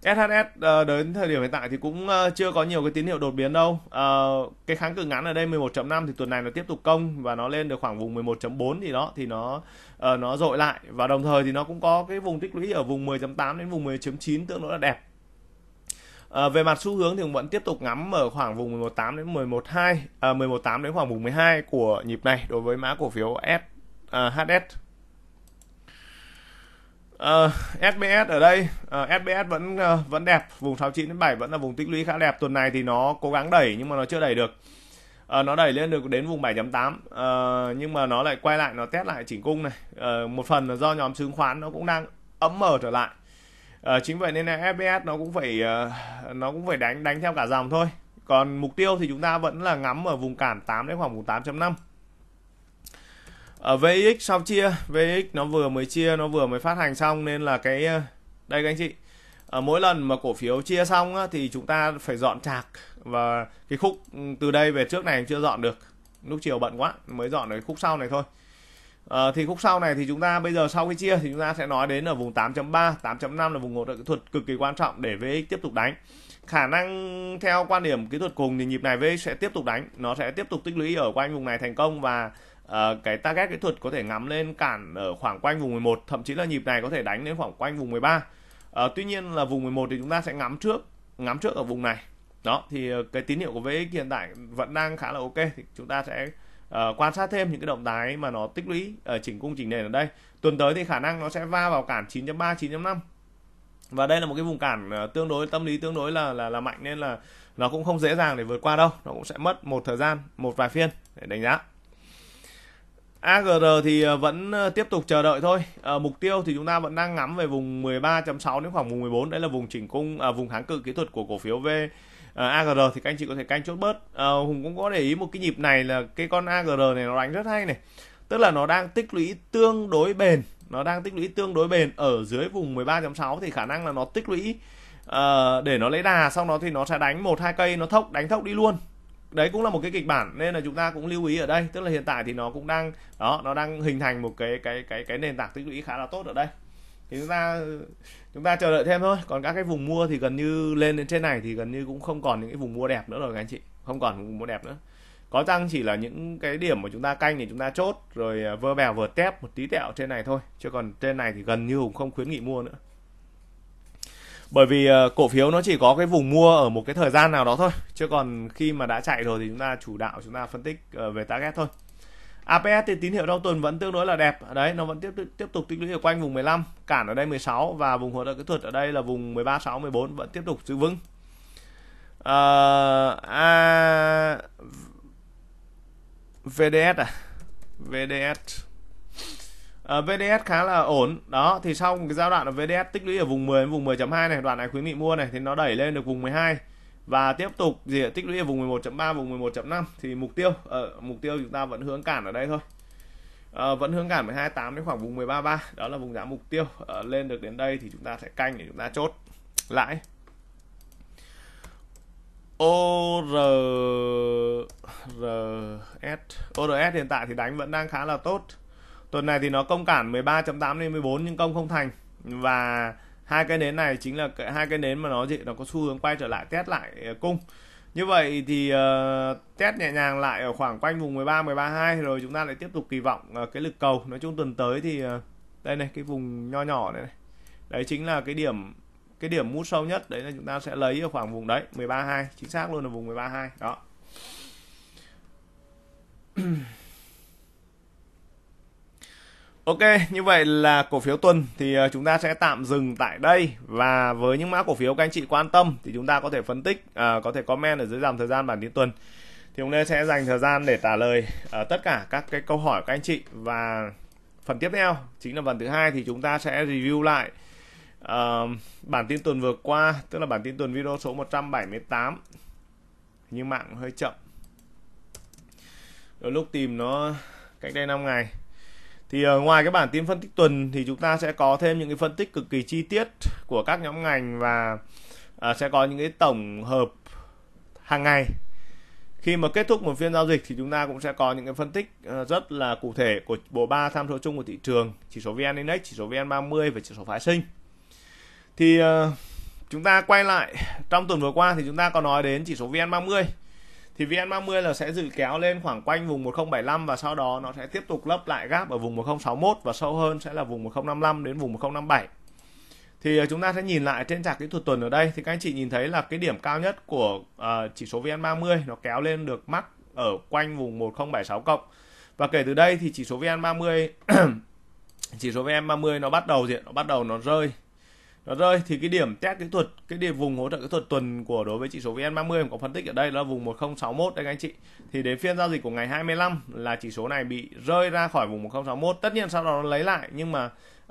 SHS ờ, đến thời điểm hiện tại thì cũng ờ, chưa có nhiều cái tín hiệu đột biến đâu. Ờ, cái kháng cự ngắn ở đây 11.5 thì tuần này nó tiếp tục công và nó lên được khoảng vùng 11.4 thì đó thì nó nó dội lại và đồng thời thì nó cũng có cái vùng tích lũy ở vùng 10.8 đến vùng 10.9 tương đối là đẹp. về mặt xu hướng thì vẫn tiếp tục ngắm ở khoảng vùng 11.8 đến 11.2, 11.8 đến khoảng vùng 12 của nhịp này đối với mã cổ phiếu SHS. Uh, ờ, SBS ở đây uh, ờ, SBS vẫn uh, vẫn đẹp vùng 69 đến 7 vẫn là vùng tích lũy khá đẹp tuần này thì nó cố gắng đẩy nhưng mà nó chưa đẩy được uh, nó đẩy lên được đến vùng 7.8 uh, nhưng mà nó lại quay lại nó test lại chỉnh cung này uh, một phần là do nhóm chứng khoán nó cũng đang ấm mở trở lại uh, chính vậy nên là SBS nó cũng phải uh, nó cũng phải đánh đánh theo cả dòng thôi còn mục tiêu thì chúng ta vẫn là ngắm ở vùng cản 8 đến khoảng vùng 8.5 ở ờ, VX sau chia VX nó vừa mới chia nó vừa mới phát hành xong nên là cái ờ, đây các anh chị ở ờ, mỗi lần mà cổ phiếu chia xong á, thì chúng ta phải dọn trạc và cái khúc ừ, từ đây về trước này chưa dọn được lúc chiều bận quá mới dọn được khúc sau này thôi à, thì khúc sau này thì chúng ta bây giờ sau khi chia thì chúng ta sẽ nói đến ở vùng 8.3 8.5 là vùng hỗ kỹ thuật cực kỳ quan trọng để VX tiếp tục đánh khả năng theo quan điểm kỹ thuật cùng thì nhịp này VX sẽ tiếp tục đánh nó sẽ tiếp tục tích lũy ở quanh vùng này thành công và Ờ, cái target kỹ thuật có thể ngắm lên cản ở khoảng quanh vùng 11 thậm chí là nhịp này có thể đánh đến khoảng quanh vùng 13 uh, ờ, tuy nhiên là vùng 11 thì chúng ta sẽ ngắm trước ngắm trước ở vùng này đó thì ờ, cái tín hiệu của VX hiện tại vẫn đang khá là ok thì chúng ta sẽ uh, quan sát thêm những cái động thái mà nó tích lũy ở chỉnh cung chỉnh nền ở đây tuần tới thì khả năng nó sẽ va vào cản 9.3 9.5 và đây là một cái vùng cản tương đối tâm lý tương đối là là là mạnh nên là nó cũng không dễ dàng để vượt qua đâu nó cũng sẽ mất một thời gian một vài phiên để đánh giá AGR thì ờ, vẫn ờ, tiếp tục chờ đợi thôi. À, mục tiêu thì chúng ta vẫn đang ngắm về vùng 13.6 đến khoảng vùng 14, đấy là vùng chỉnh cung à, vùng kháng cự kỹ thuật của cổ phiếu V à, AGR thì các anh chị có thể canh chốt bớt. À, Hùng cũng có để ý một cái nhịp này là cái con AGR này nó đánh rất hay này. Tức là nó đang tích lũy tương đối bền, nó đang tích lũy tương đối bền ở dưới vùng 13.6 thì khả năng là nó tích lũy uh, để nó lấy đà xong đó thì nó sẽ đánh một hai cây nó thốc đánh thốc đi luôn đấy cũng là một cái kịch bản nên là chúng ta cũng lưu ý ở đây tức là hiện tại thì nó cũng đang đó nó đang hình thành một cái cái cái cái nền tảng tích lũy khá là tốt ở đây thì chúng ta chúng ta chờ đợi thêm thôi còn các cái vùng mua thì gần như lên đến trên này thì gần như cũng không còn những cái vùng mua đẹp nữa rồi các anh chị không còn vùng mua đẹp nữa có tăng chỉ là những cái điểm mà chúng ta canh thì chúng ta chốt rồi à, vơ bèo vượt tép một tí tẹo trên này thôi chứ còn trên này thì gần như hùng không khuyến nghị mua nữa bởi vì ờ, cổ phiếu nó chỉ có cái vùng mua ở một cái thời gian nào đó thôi chứ còn khi mà đã chạy rồi thì chúng ta chủ đạo chúng ta phân tích ờ, về target thôi APS thì tín hiệu đau tuần vẫn tương đối là đẹp đấy nó vẫn tiếp tiếp tục tích lũy ở quanh vùng 15 cản ở đây 16 và vùng hỗ trợ kỹ thuật ở đây là vùng 13 6 14 vẫn tiếp tục giữ vững ờ, à, à, VDS à VDS Ờ, VDS khá là ổn đó thì sau một cái giai đoạn là VDS tích lũy ở vùng 10 đến vùng 10.2 này đoạn này khuyến nghị mua này thì nó đẩy lên được vùng 12 và tiếp tục gì tích lũy ở vùng 11.3 vùng 11.5 thì mục tiêu ở ờ, uh, mục tiêu chúng ta vẫn hướng cản ở đây thôi uh, vẫn hướng cản 128 đến khoảng vùng 133 đó là vùng giá mục tiêu uh, lên được đến đây thì chúng ta sẽ canh để chúng ta chốt lãi OR RS ORS hiện tại thì đánh vẫn đang khá là tốt tuần này thì nó công cản 13.8 lên 14 nhưng công không thành và hai cái nến này chính là hai cái nến mà nó gì nó có xu hướng quay trở lại test lại ờ, cung như vậy thì uh, test nhẹ nhàng lại ở khoảng quanh vùng 13 13 2 rồi chúng ta lại tiếp tục kỳ vọng uh, cái lực cầu nói chung tuần tới thì uh, đây này cái vùng nho nhỏ này, này đấy chính là cái điểm cái điểm mút sâu nhất đấy là chúng ta sẽ lấy ở khoảng vùng đấy 132 chính xác luôn là vùng 132 đó Ok, như vậy là cổ phiếu tuần thì ờ, chúng ta sẽ tạm dừng tại đây và với những mã cổ phiếu các anh chị quan tâm thì chúng ta có thể phân tích, à, có thể comment ở dưới dòng thời gian bản tin tuần. Thì hôm nay sẽ dành thời gian để trả lời à, tất cả các cái câu hỏi của các anh chị và phần tiếp theo chính là phần thứ hai thì chúng ta sẽ review lại uh, bản tin tuần vừa qua, tức là bản tin tuần video số 178. Nhưng mạng hơi chậm. Đôi lúc tìm nó cách đây 5 ngày thì ờ, ngoài cái bản tin phân tích tuần thì chúng ta sẽ có thêm những cái phân tích cực kỳ chi tiết của các nhóm ngành và ờ, sẽ có những cái tổng hợp hàng ngày khi mà kết thúc một phiên giao dịch thì chúng ta cũng sẽ có những cái phân tích ờ, rất là cụ thể của bộ ba tham số chung của thị trường, chỉ số VN Index, chỉ số VN30 và chỉ số phái sinh. Thì chúng ta quay lại trong tuần vừa qua thì chúng ta có nói đến chỉ số VN30 thì VN30 là sẽ dự kéo lên khoảng quanh vùng 1075 và sau đó nó sẽ tiếp tục lấp lại gap ở vùng 1061 và sâu hơn sẽ là vùng 1055 đến vùng 1057. Thì ờ, chúng ta sẽ nhìn lại trên chart kỹ thuật tuần ở đây thì các anh chị nhìn thấy là cái điểm cao nhất của uh, chỉ số VN30 nó kéo lên được mắc ở quanh vùng 1076 cộng. Và kể từ đây thì chỉ số VN30 chỉ số VN30 nó bắt đầu diện nó bắt đầu nó rơi đó rồi, thì cái điểm test kỹ thuật, cái điểm vùng hỗ trợ kỹ thuật tuần của đối với chỉ số VN30 em có phân tích ở đây là vùng 1061 đấy các anh chị. Thì đến phiên giao dịch của ngày 25 là chỉ số này bị rơi ra khỏi vùng 1061. Tất nhiên sau đó nó lấy lại nhưng mà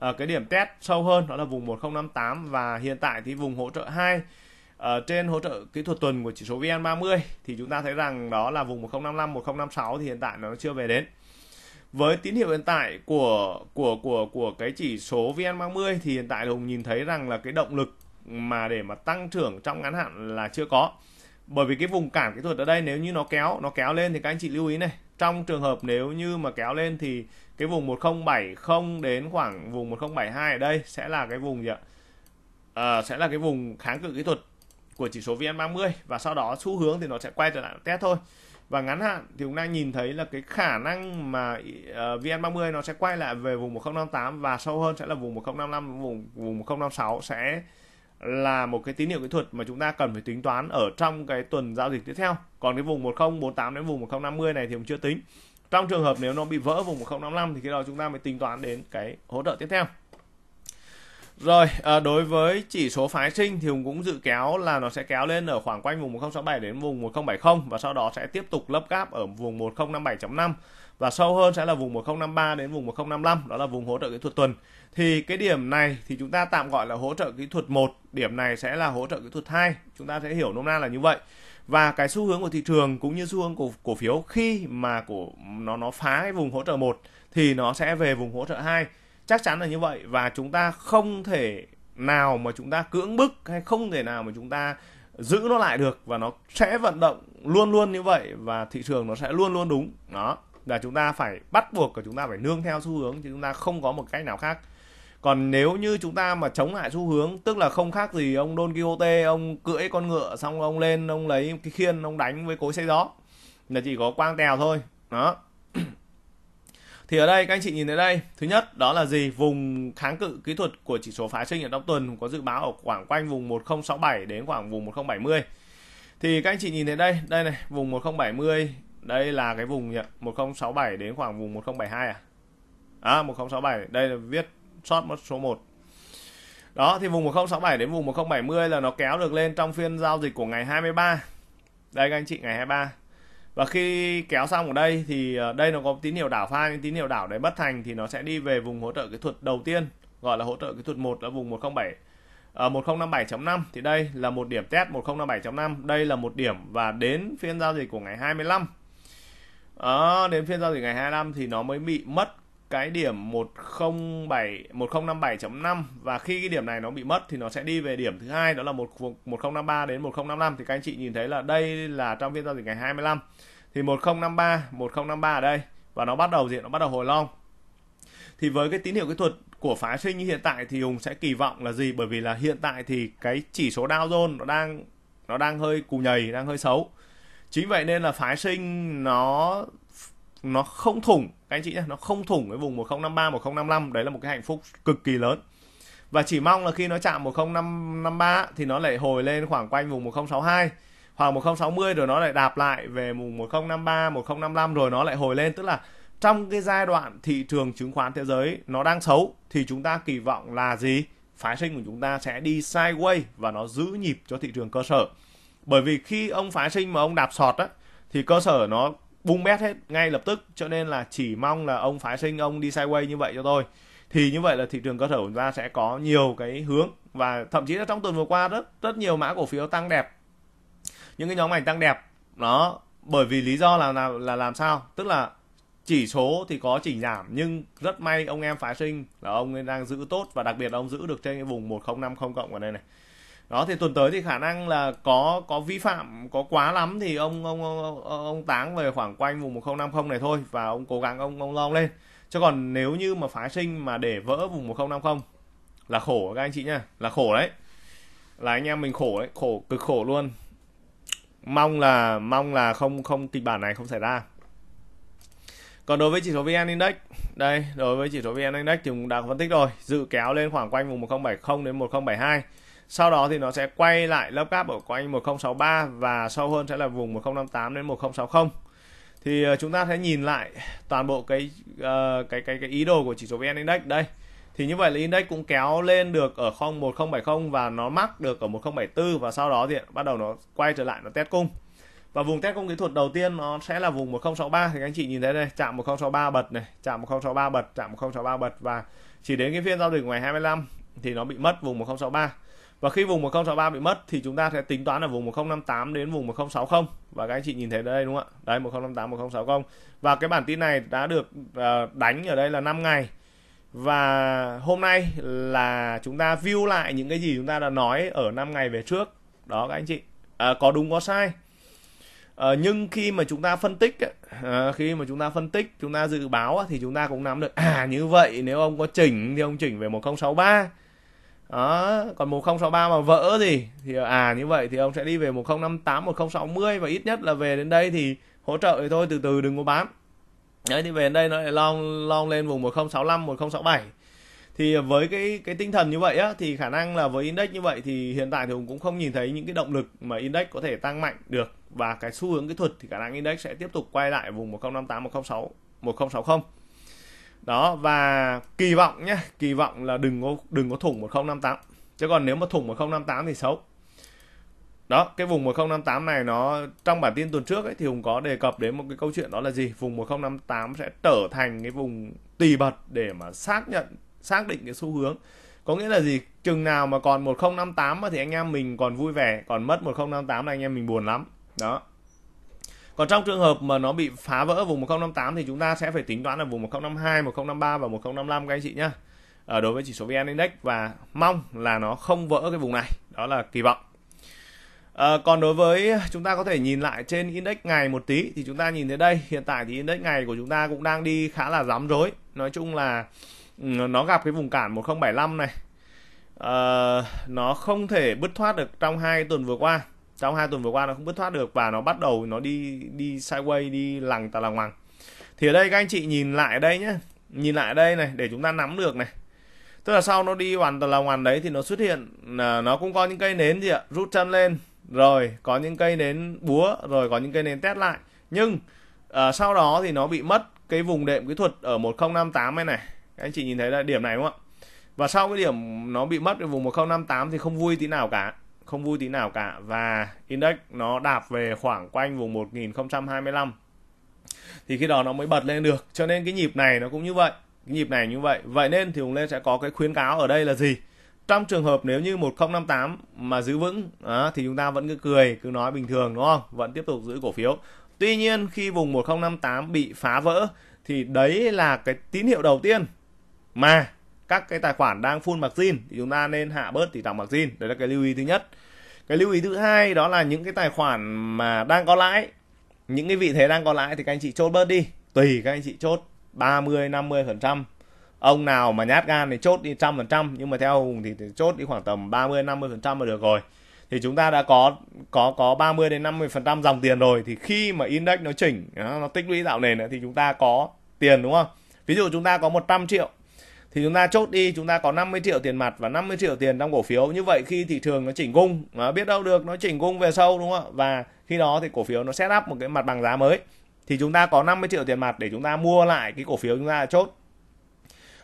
uh, cái điểm test sâu hơn đó là vùng 1058 và hiện tại thì vùng hỗ trợ 2 ở ờ, trên hỗ trợ kỹ thuật tuần của chỉ số VN30 thì chúng ta thấy rằng đó là vùng 1055 1056 thì hiện tại nó chưa về đến với tín hiệu hiện tại của của của của cái chỉ số VN30 thì hiện tại Hùng nhìn thấy rằng là cái động lực mà để mà tăng trưởng trong ngắn hạn là chưa có. Bởi vì cái vùng cản kỹ thuật ở đây nếu như nó kéo, nó kéo lên thì các anh chị lưu ý này, trong trường hợp nếu như mà kéo lên thì cái vùng 1070 đến khoảng vùng 1072 ở đây sẽ là cái vùng gì ạ? À, sẽ là cái vùng kháng cự kỹ thuật của chỉ số VN30 và sau đó xu hướng thì nó sẽ quay trở lại test thôi và ngắn hạn thì chúng ta nhìn thấy là cái khả năng mà ờ, VN30 nó sẽ quay lại về vùng 1058 và sâu hơn sẽ là vùng 1055 vùng vùng 1056 sẽ là một cái tín hiệu kỹ thuật mà chúng ta cần phải tính toán ở trong cái tuần giao dịch tiếp theo. Còn cái vùng 1048 đến vùng 1050 này thì cũng chưa tính. Trong trường hợp nếu nó bị vỡ vùng 1055 thì khi đó chúng ta mới tính toán đến cái hỗ trợ tiếp theo. Rồi, ờ, đối với chỉ số phái sinh thì cũng dự kéo là nó sẽ kéo lên ở khoảng quanh vùng 1067 đến vùng 1070 và sau đó sẽ tiếp tục lấp gáp ở vùng 1057.5 và sâu hơn sẽ là vùng 1053 đến vùng 1055, đó là vùng hỗ trợ kỹ thuật tuần. Thì cái điểm này thì chúng ta tạm gọi là hỗ trợ kỹ thuật 1, điểm này sẽ là hỗ trợ kỹ thuật 2, chúng ta sẽ hiểu nôm na là như vậy. Và cái xu hướng của thị trường cũng như xu hướng của cổ phiếu khi mà cổ nó nó phá cái vùng hỗ trợ 1 thì nó sẽ về vùng hỗ trợ 2 chắc chắn là như vậy và chúng ta không thể nào mà chúng ta cưỡng bức hay không thể nào mà chúng ta giữ nó lại được và nó sẽ vận động luôn luôn như vậy và thị trường nó sẽ luôn luôn đúng đó là chúng ta phải bắt buộc và chúng ta phải nương theo xu hướng chứ chúng ta không có một cách nào khác còn nếu như chúng ta mà chống lại xu hướng tức là không khác gì ông Don Quixote ông cưỡi con ngựa xong ông lên ông lấy cái khiên ông đánh với cối xe gió là chỉ có quang tèo thôi đó thì ở đây các anh chị nhìn thấy đây thứ nhất đó là gì vùng kháng cự kỹ thuật của chỉ số phá sinh ở trong tuần có dự báo ở khoảng quanh vùng 1067 đến khoảng vùng 1070 thì các anh chị nhìn thấy đây đây này vùng 1070 đây là cái vùng 1067 đến khoảng vùng 1072 à à 1067 đây là viết short số 1 đó thì vùng 1067 đến vùng 1070 là nó kéo được lên trong phiên giao dịch của ngày 23 đây các anh chị ngày 23 và khi kéo sang ở đây thì ờ, đây nó có tín hiệu đảo pha nhưng tín hiệu đảo đấy bất thành thì nó sẽ đi về vùng hỗ trợ kỹ thuật đầu tiên gọi là hỗ trợ kỹ thuật 1 là vùng 107 à, 1057.5 thì đây là một điểm test 1057.5 đây là một điểm và đến phiên giao dịch của ngày 25 à, ờ, đến phiên giao dịch ngày 25 thì nó mới bị mất cái điểm 1057 1057.5 và khi cái điểm này nó bị mất thì nó sẽ đi về điểm thứ hai đó là 1053 đến 1055 thì các anh chị nhìn thấy là đây là trong phiên giao dịch ngày 25 thì 1053 1053 ở đây và nó bắt đầu diện nó bắt đầu hồi long thì với cái tín hiệu kỹ thuật của phái sinh như hiện tại thì Hùng sẽ kỳ vọng là gì bởi vì là hiện tại thì cái chỉ số Dow Jones nó đang nó đang hơi cù nhầy đang hơi xấu chính vậy nên là phái sinh nó nó không thủng các anh chị nhé nó không thủng cái vùng 1053 1055 đấy là một cái hạnh phúc cực kỳ lớn và chỉ mong là khi nó chạm 10553 thì nó lại hồi lên khoảng quanh vùng 1062 hoặc 1060 rồi nó lại đạp lại về vùng 1053 1055 rồi nó lại hồi lên tức là trong cái giai đoạn thị trường chứng khoán thế giới nó đang xấu thì chúng ta kỳ vọng là gì phái sinh của chúng ta sẽ đi sideways và nó giữ nhịp cho thị trường cơ sở bởi vì khi ông phái sinh mà ông đạp sọt á thì cơ sở nó bung bét hết ngay lập tức cho nên là chỉ mong là ông phái sinh ông đi sideways như vậy cho tôi thì như vậy là thị trường cơ sở của chúng ta sẽ có nhiều cái hướng và thậm chí là trong tuần vừa qua rất rất nhiều mã cổ phiếu tăng đẹp những cái nhóm ngành tăng đẹp nó bởi vì lý do là là là làm sao tức là chỉ số thì có chỉ giảm nhưng rất may ông em phái sinh là ông ấy đang giữ tốt và đặc biệt là ông giữ được trên cái vùng 1050 cộng ở đây này đó thì tuần tới thì khả năng là có có vi phạm có quá lắm thì ông ông ông, ông táng về khoảng quanh vùng 1050 này thôi và ông cố gắng ông ông lo lên chứ còn nếu như mà phá sinh mà để vỡ vùng 1050 là khổ các anh chị nha là khổ đấy là anh em mình khổ đấy khổ cực khổ luôn mong là mong là không không kịch bản này không xảy ra còn đối với chỉ số VN Index, đây, đối với chỉ số VN Index thì cũng đã phân tích rồi, dự kéo lên khoảng quanh vùng 1070 đến 1072 sau đó thì nó sẽ quay lại lớp gap ở quanh 1063 và sâu hơn sẽ là vùng 1058 đến 1060 thì chúng ta sẽ nhìn lại toàn bộ cái uh, cái cái cái ý đồ của chỉ số VN Index đây thì như vậy là index cũng kéo lên được ở 01070 và nó mắc được ở 1074 và sau đó thì bắt đầu nó quay trở lại nó test cung và vùng test cung kỹ thuật đầu tiên nó sẽ là vùng 1063 thì các anh chị nhìn thấy đây chạm 1063 bật này chạm 1063 bật chạm 1063 bật và chỉ đến cái phiên giao dịch ngày 25 thì nó bị mất vùng 1063 và khi vùng 1063 bị mất thì chúng ta sẽ tính toán ở vùng 1058 đến vùng 1060 và các anh chị nhìn thấy đây đúng không ạ đấy 1058 1060 và cái bản tin này đã được à, đánh ở đây là 5 ngày và hôm nay là chúng ta view lại những cái gì chúng ta đã nói ở 5 ngày về trước đó các anh chị à, có đúng có sai à, nhưng khi mà chúng ta phân tích à, khi mà chúng ta phân tích chúng ta dự báo thì chúng ta cũng nắm được à như vậy nếu ông có chỉnh thì ông chỉnh về 1063 đó còn 1063 mà vỡ gì thì à như vậy thì ông sẽ đi về 1058 1060 và ít nhất là về đến đây thì hỗ trợ thì thôi từ từ đừng có bán đấy thì về đến đây nó lại long long lên vùng 1065 1067 thì với cái cái tinh thần như vậy á thì khả năng là với index như vậy thì hiện tại thì cũng không nhìn thấy những cái động lực mà index có thể tăng mạnh được và cái xu hướng kỹ thuật thì khả năng index sẽ tiếp tục quay lại vùng 1058 106 1060 đó và kỳ vọng nhé kỳ vọng là đừng có đừng có thủng 1058 chứ còn nếu mà thủng 1058 thì xấu đó cái vùng 1058 này nó trong bản tin tuần trước ấy thì Hùng có đề cập đến một cái câu chuyện đó là gì vùng 1058 sẽ trở thành cái vùng tỳ bật để mà xác nhận xác định cái xu hướng có nghĩa là gì chừng nào mà còn 1058 thì anh em mình còn vui vẻ còn mất 1058 là anh em mình buồn lắm đó còn trong trường hợp mà nó bị phá vỡ vùng 1058 thì chúng ta sẽ phải tính toán là vùng 1052 1053 và 1055 các anh chị nhé ở ờ, đối với chỉ số VN Index và mong là nó không vỡ cái vùng này đó là kỳ vọng à, còn đối với chúng ta có thể nhìn lại trên index ngày một tí thì chúng ta nhìn thấy đây hiện tại thì index ngày của chúng ta cũng đang đi khá là rắm rối nói chung là ừ, nó gặp cái vùng cản 1075 này à, nó không thể bứt thoát được trong hai tuần vừa qua trong hai tuần vừa qua nó không bứt thoát được và nó bắt đầu nó đi đi sideways đi lằng tà lằng ngoằng thì ở đây các anh chị nhìn lại đây nhé nhìn lại đây này để chúng ta nắm được này tức là sau nó đi hoàn toàn lằng hoàn đấy thì nó xuất hiện là nó cũng có những cây nến gì ạ rút chân lên rồi có những cây nến búa rồi có những cây nến test lại nhưng uh, sau đó thì nó bị mất cái vùng đệm kỹ thuật ở 1058 này này các anh chị nhìn thấy là điểm này đúng không ạ và sau cái điểm nó bị mất cái vùng 1058 thì không vui tí nào cả không vui tí nào cả và index nó đạp về khoảng quanh vùng 1025 thì khi đó nó mới bật lên được cho nên cái nhịp này nó cũng như vậy cái nhịp này như vậy vậy nên thì Hùng Lên sẽ có cái khuyến cáo ở đây là gì trong trường hợp nếu như 1058 mà giữ vững à, thì chúng ta vẫn cứ cười cứ nói bình thường đúng không vẫn tiếp tục giữ cổ phiếu tuy nhiên khi vùng 1058 bị phá vỡ thì đấy là cái tín hiệu đầu tiên mà các cái tài khoản đang full margin thì chúng ta nên hạ bớt tỷ trọng margin đấy là cái lưu ý thứ nhất cái lưu ý thứ hai đó là những cái tài khoản mà đang có lãi những cái vị thế đang có lãi thì các anh chị chốt bớt đi tùy các anh chị chốt 30 50 phần trăm ông nào mà nhát gan thì chốt đi trăm phần trăm nhưng mà theo Hùng thì, thì chốt đi khoảng tầm 30 50 phần trăm là được rồi thì chúng ta đã có có có 30 đến 50 phần trăm dòng tiền rồi thì khi mà index nó chỉnh nó, tích lũy tạo nền thì chúng ta có tiền đúng không ví dụ chúng ta có 100 triệu thì chúng ta chốt đi chúng ta có 50 triệu tiền mặt và 50 triệu tiền trong cổ phiếu như vậy khi thị trường nó chỉnh cung mà biết đâu được nó chỉnh cung về sâu đúng không ạ và khi đó thì cổ phiếu nó set up một cái mặt bằng giá mới thì chúng ta có 50 triệu tiền mặt để chúng ta mua lại cái cổ phiếu chúng ta chốt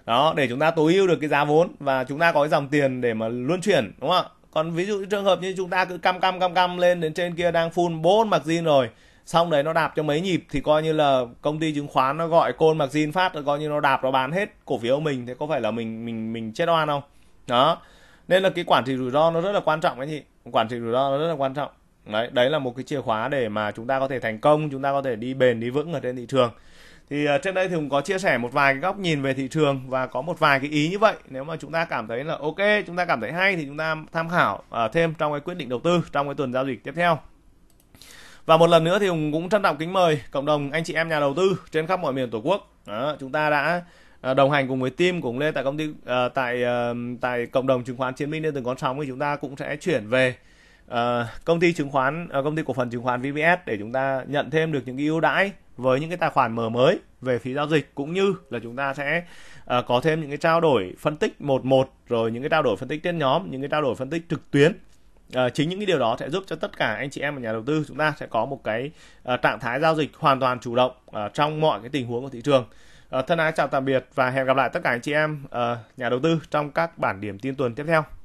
đó để chúng ta tối ưu được cái giá vốn và chúng ta có cái dòng tiền để mà luân chuyển đúng không ạ còn ví dụ trường hợp như chúng ta cứ cam cam cam cam lên đến trên kia đang full bốn mặc gì rồi xong đấy nó đạp cho mấy nhịp thì coi như là công ty chứng khoán nó gọi côn mặc zin phát rồi coi như nó đạp nó bán hết cổ phiếu mình thế có phải là mình mình mình chết oan không đó nên là cái quản trị rủi ro nó rất là quan trọng anh chị quản trị rủi ro nó rất là quan trọng đấy đấy là một cái chìa khóa để mà chúng ta có thể thành công chúng ta có thể đi bền đi vững ở trên thị trường thì à, trên đây thì cũng có chia sẻ một vài cái góc nhìn về thị trường và có một vài cái ý như vậy nếu mà chúng ta cảm thấy là ok chúng ta cảm thấy hay thì chúng ta tham khảo à, thêm trong cái quyết định đầu tư trong cái tuần giao dịch tiếp theo và một lần nữa thì Hùng cũng trân trọng kính mời cộng đồng anh chị em nhà đầu tư trên khắp mọi miền Tổ quốc. Đó, chúng ta đã à, đồng hành cùng với team của cũng lê tại công ty uh, tại uh, tại cộng đồng chứng khoán Chiến binh nên từng con sóng thì chúng ta cũng sẽ chuyển về uh, công ty chứng khoán uh, công ty cổ phần chứng khoán VPS để chúng ta nhận thêm được những ưu đãi với những cái tài khoản mở mới về phí giao dịch cũng như là chúng ta sẽ uh, có thêm những cái trao đổi phân tích một một rồi những cái trao đổi phân tích trên nhóm, những cái trao đổi phân tích trực tuyến uh, chính những cái điều đó sẽ giúp cho tất cả anh chị em và nhà đầu tư chúng ta sẽ có một cái uh, trạng thái giao dịch hoàn toàn chủ động uh, trong mọi cái tình huống của thị trường uh, thân ái chào tạm biệt và hẹn gặp lại tất cả anh chị em uh, nhà đầu tư trong các bản điểm tin tuần tiếp theo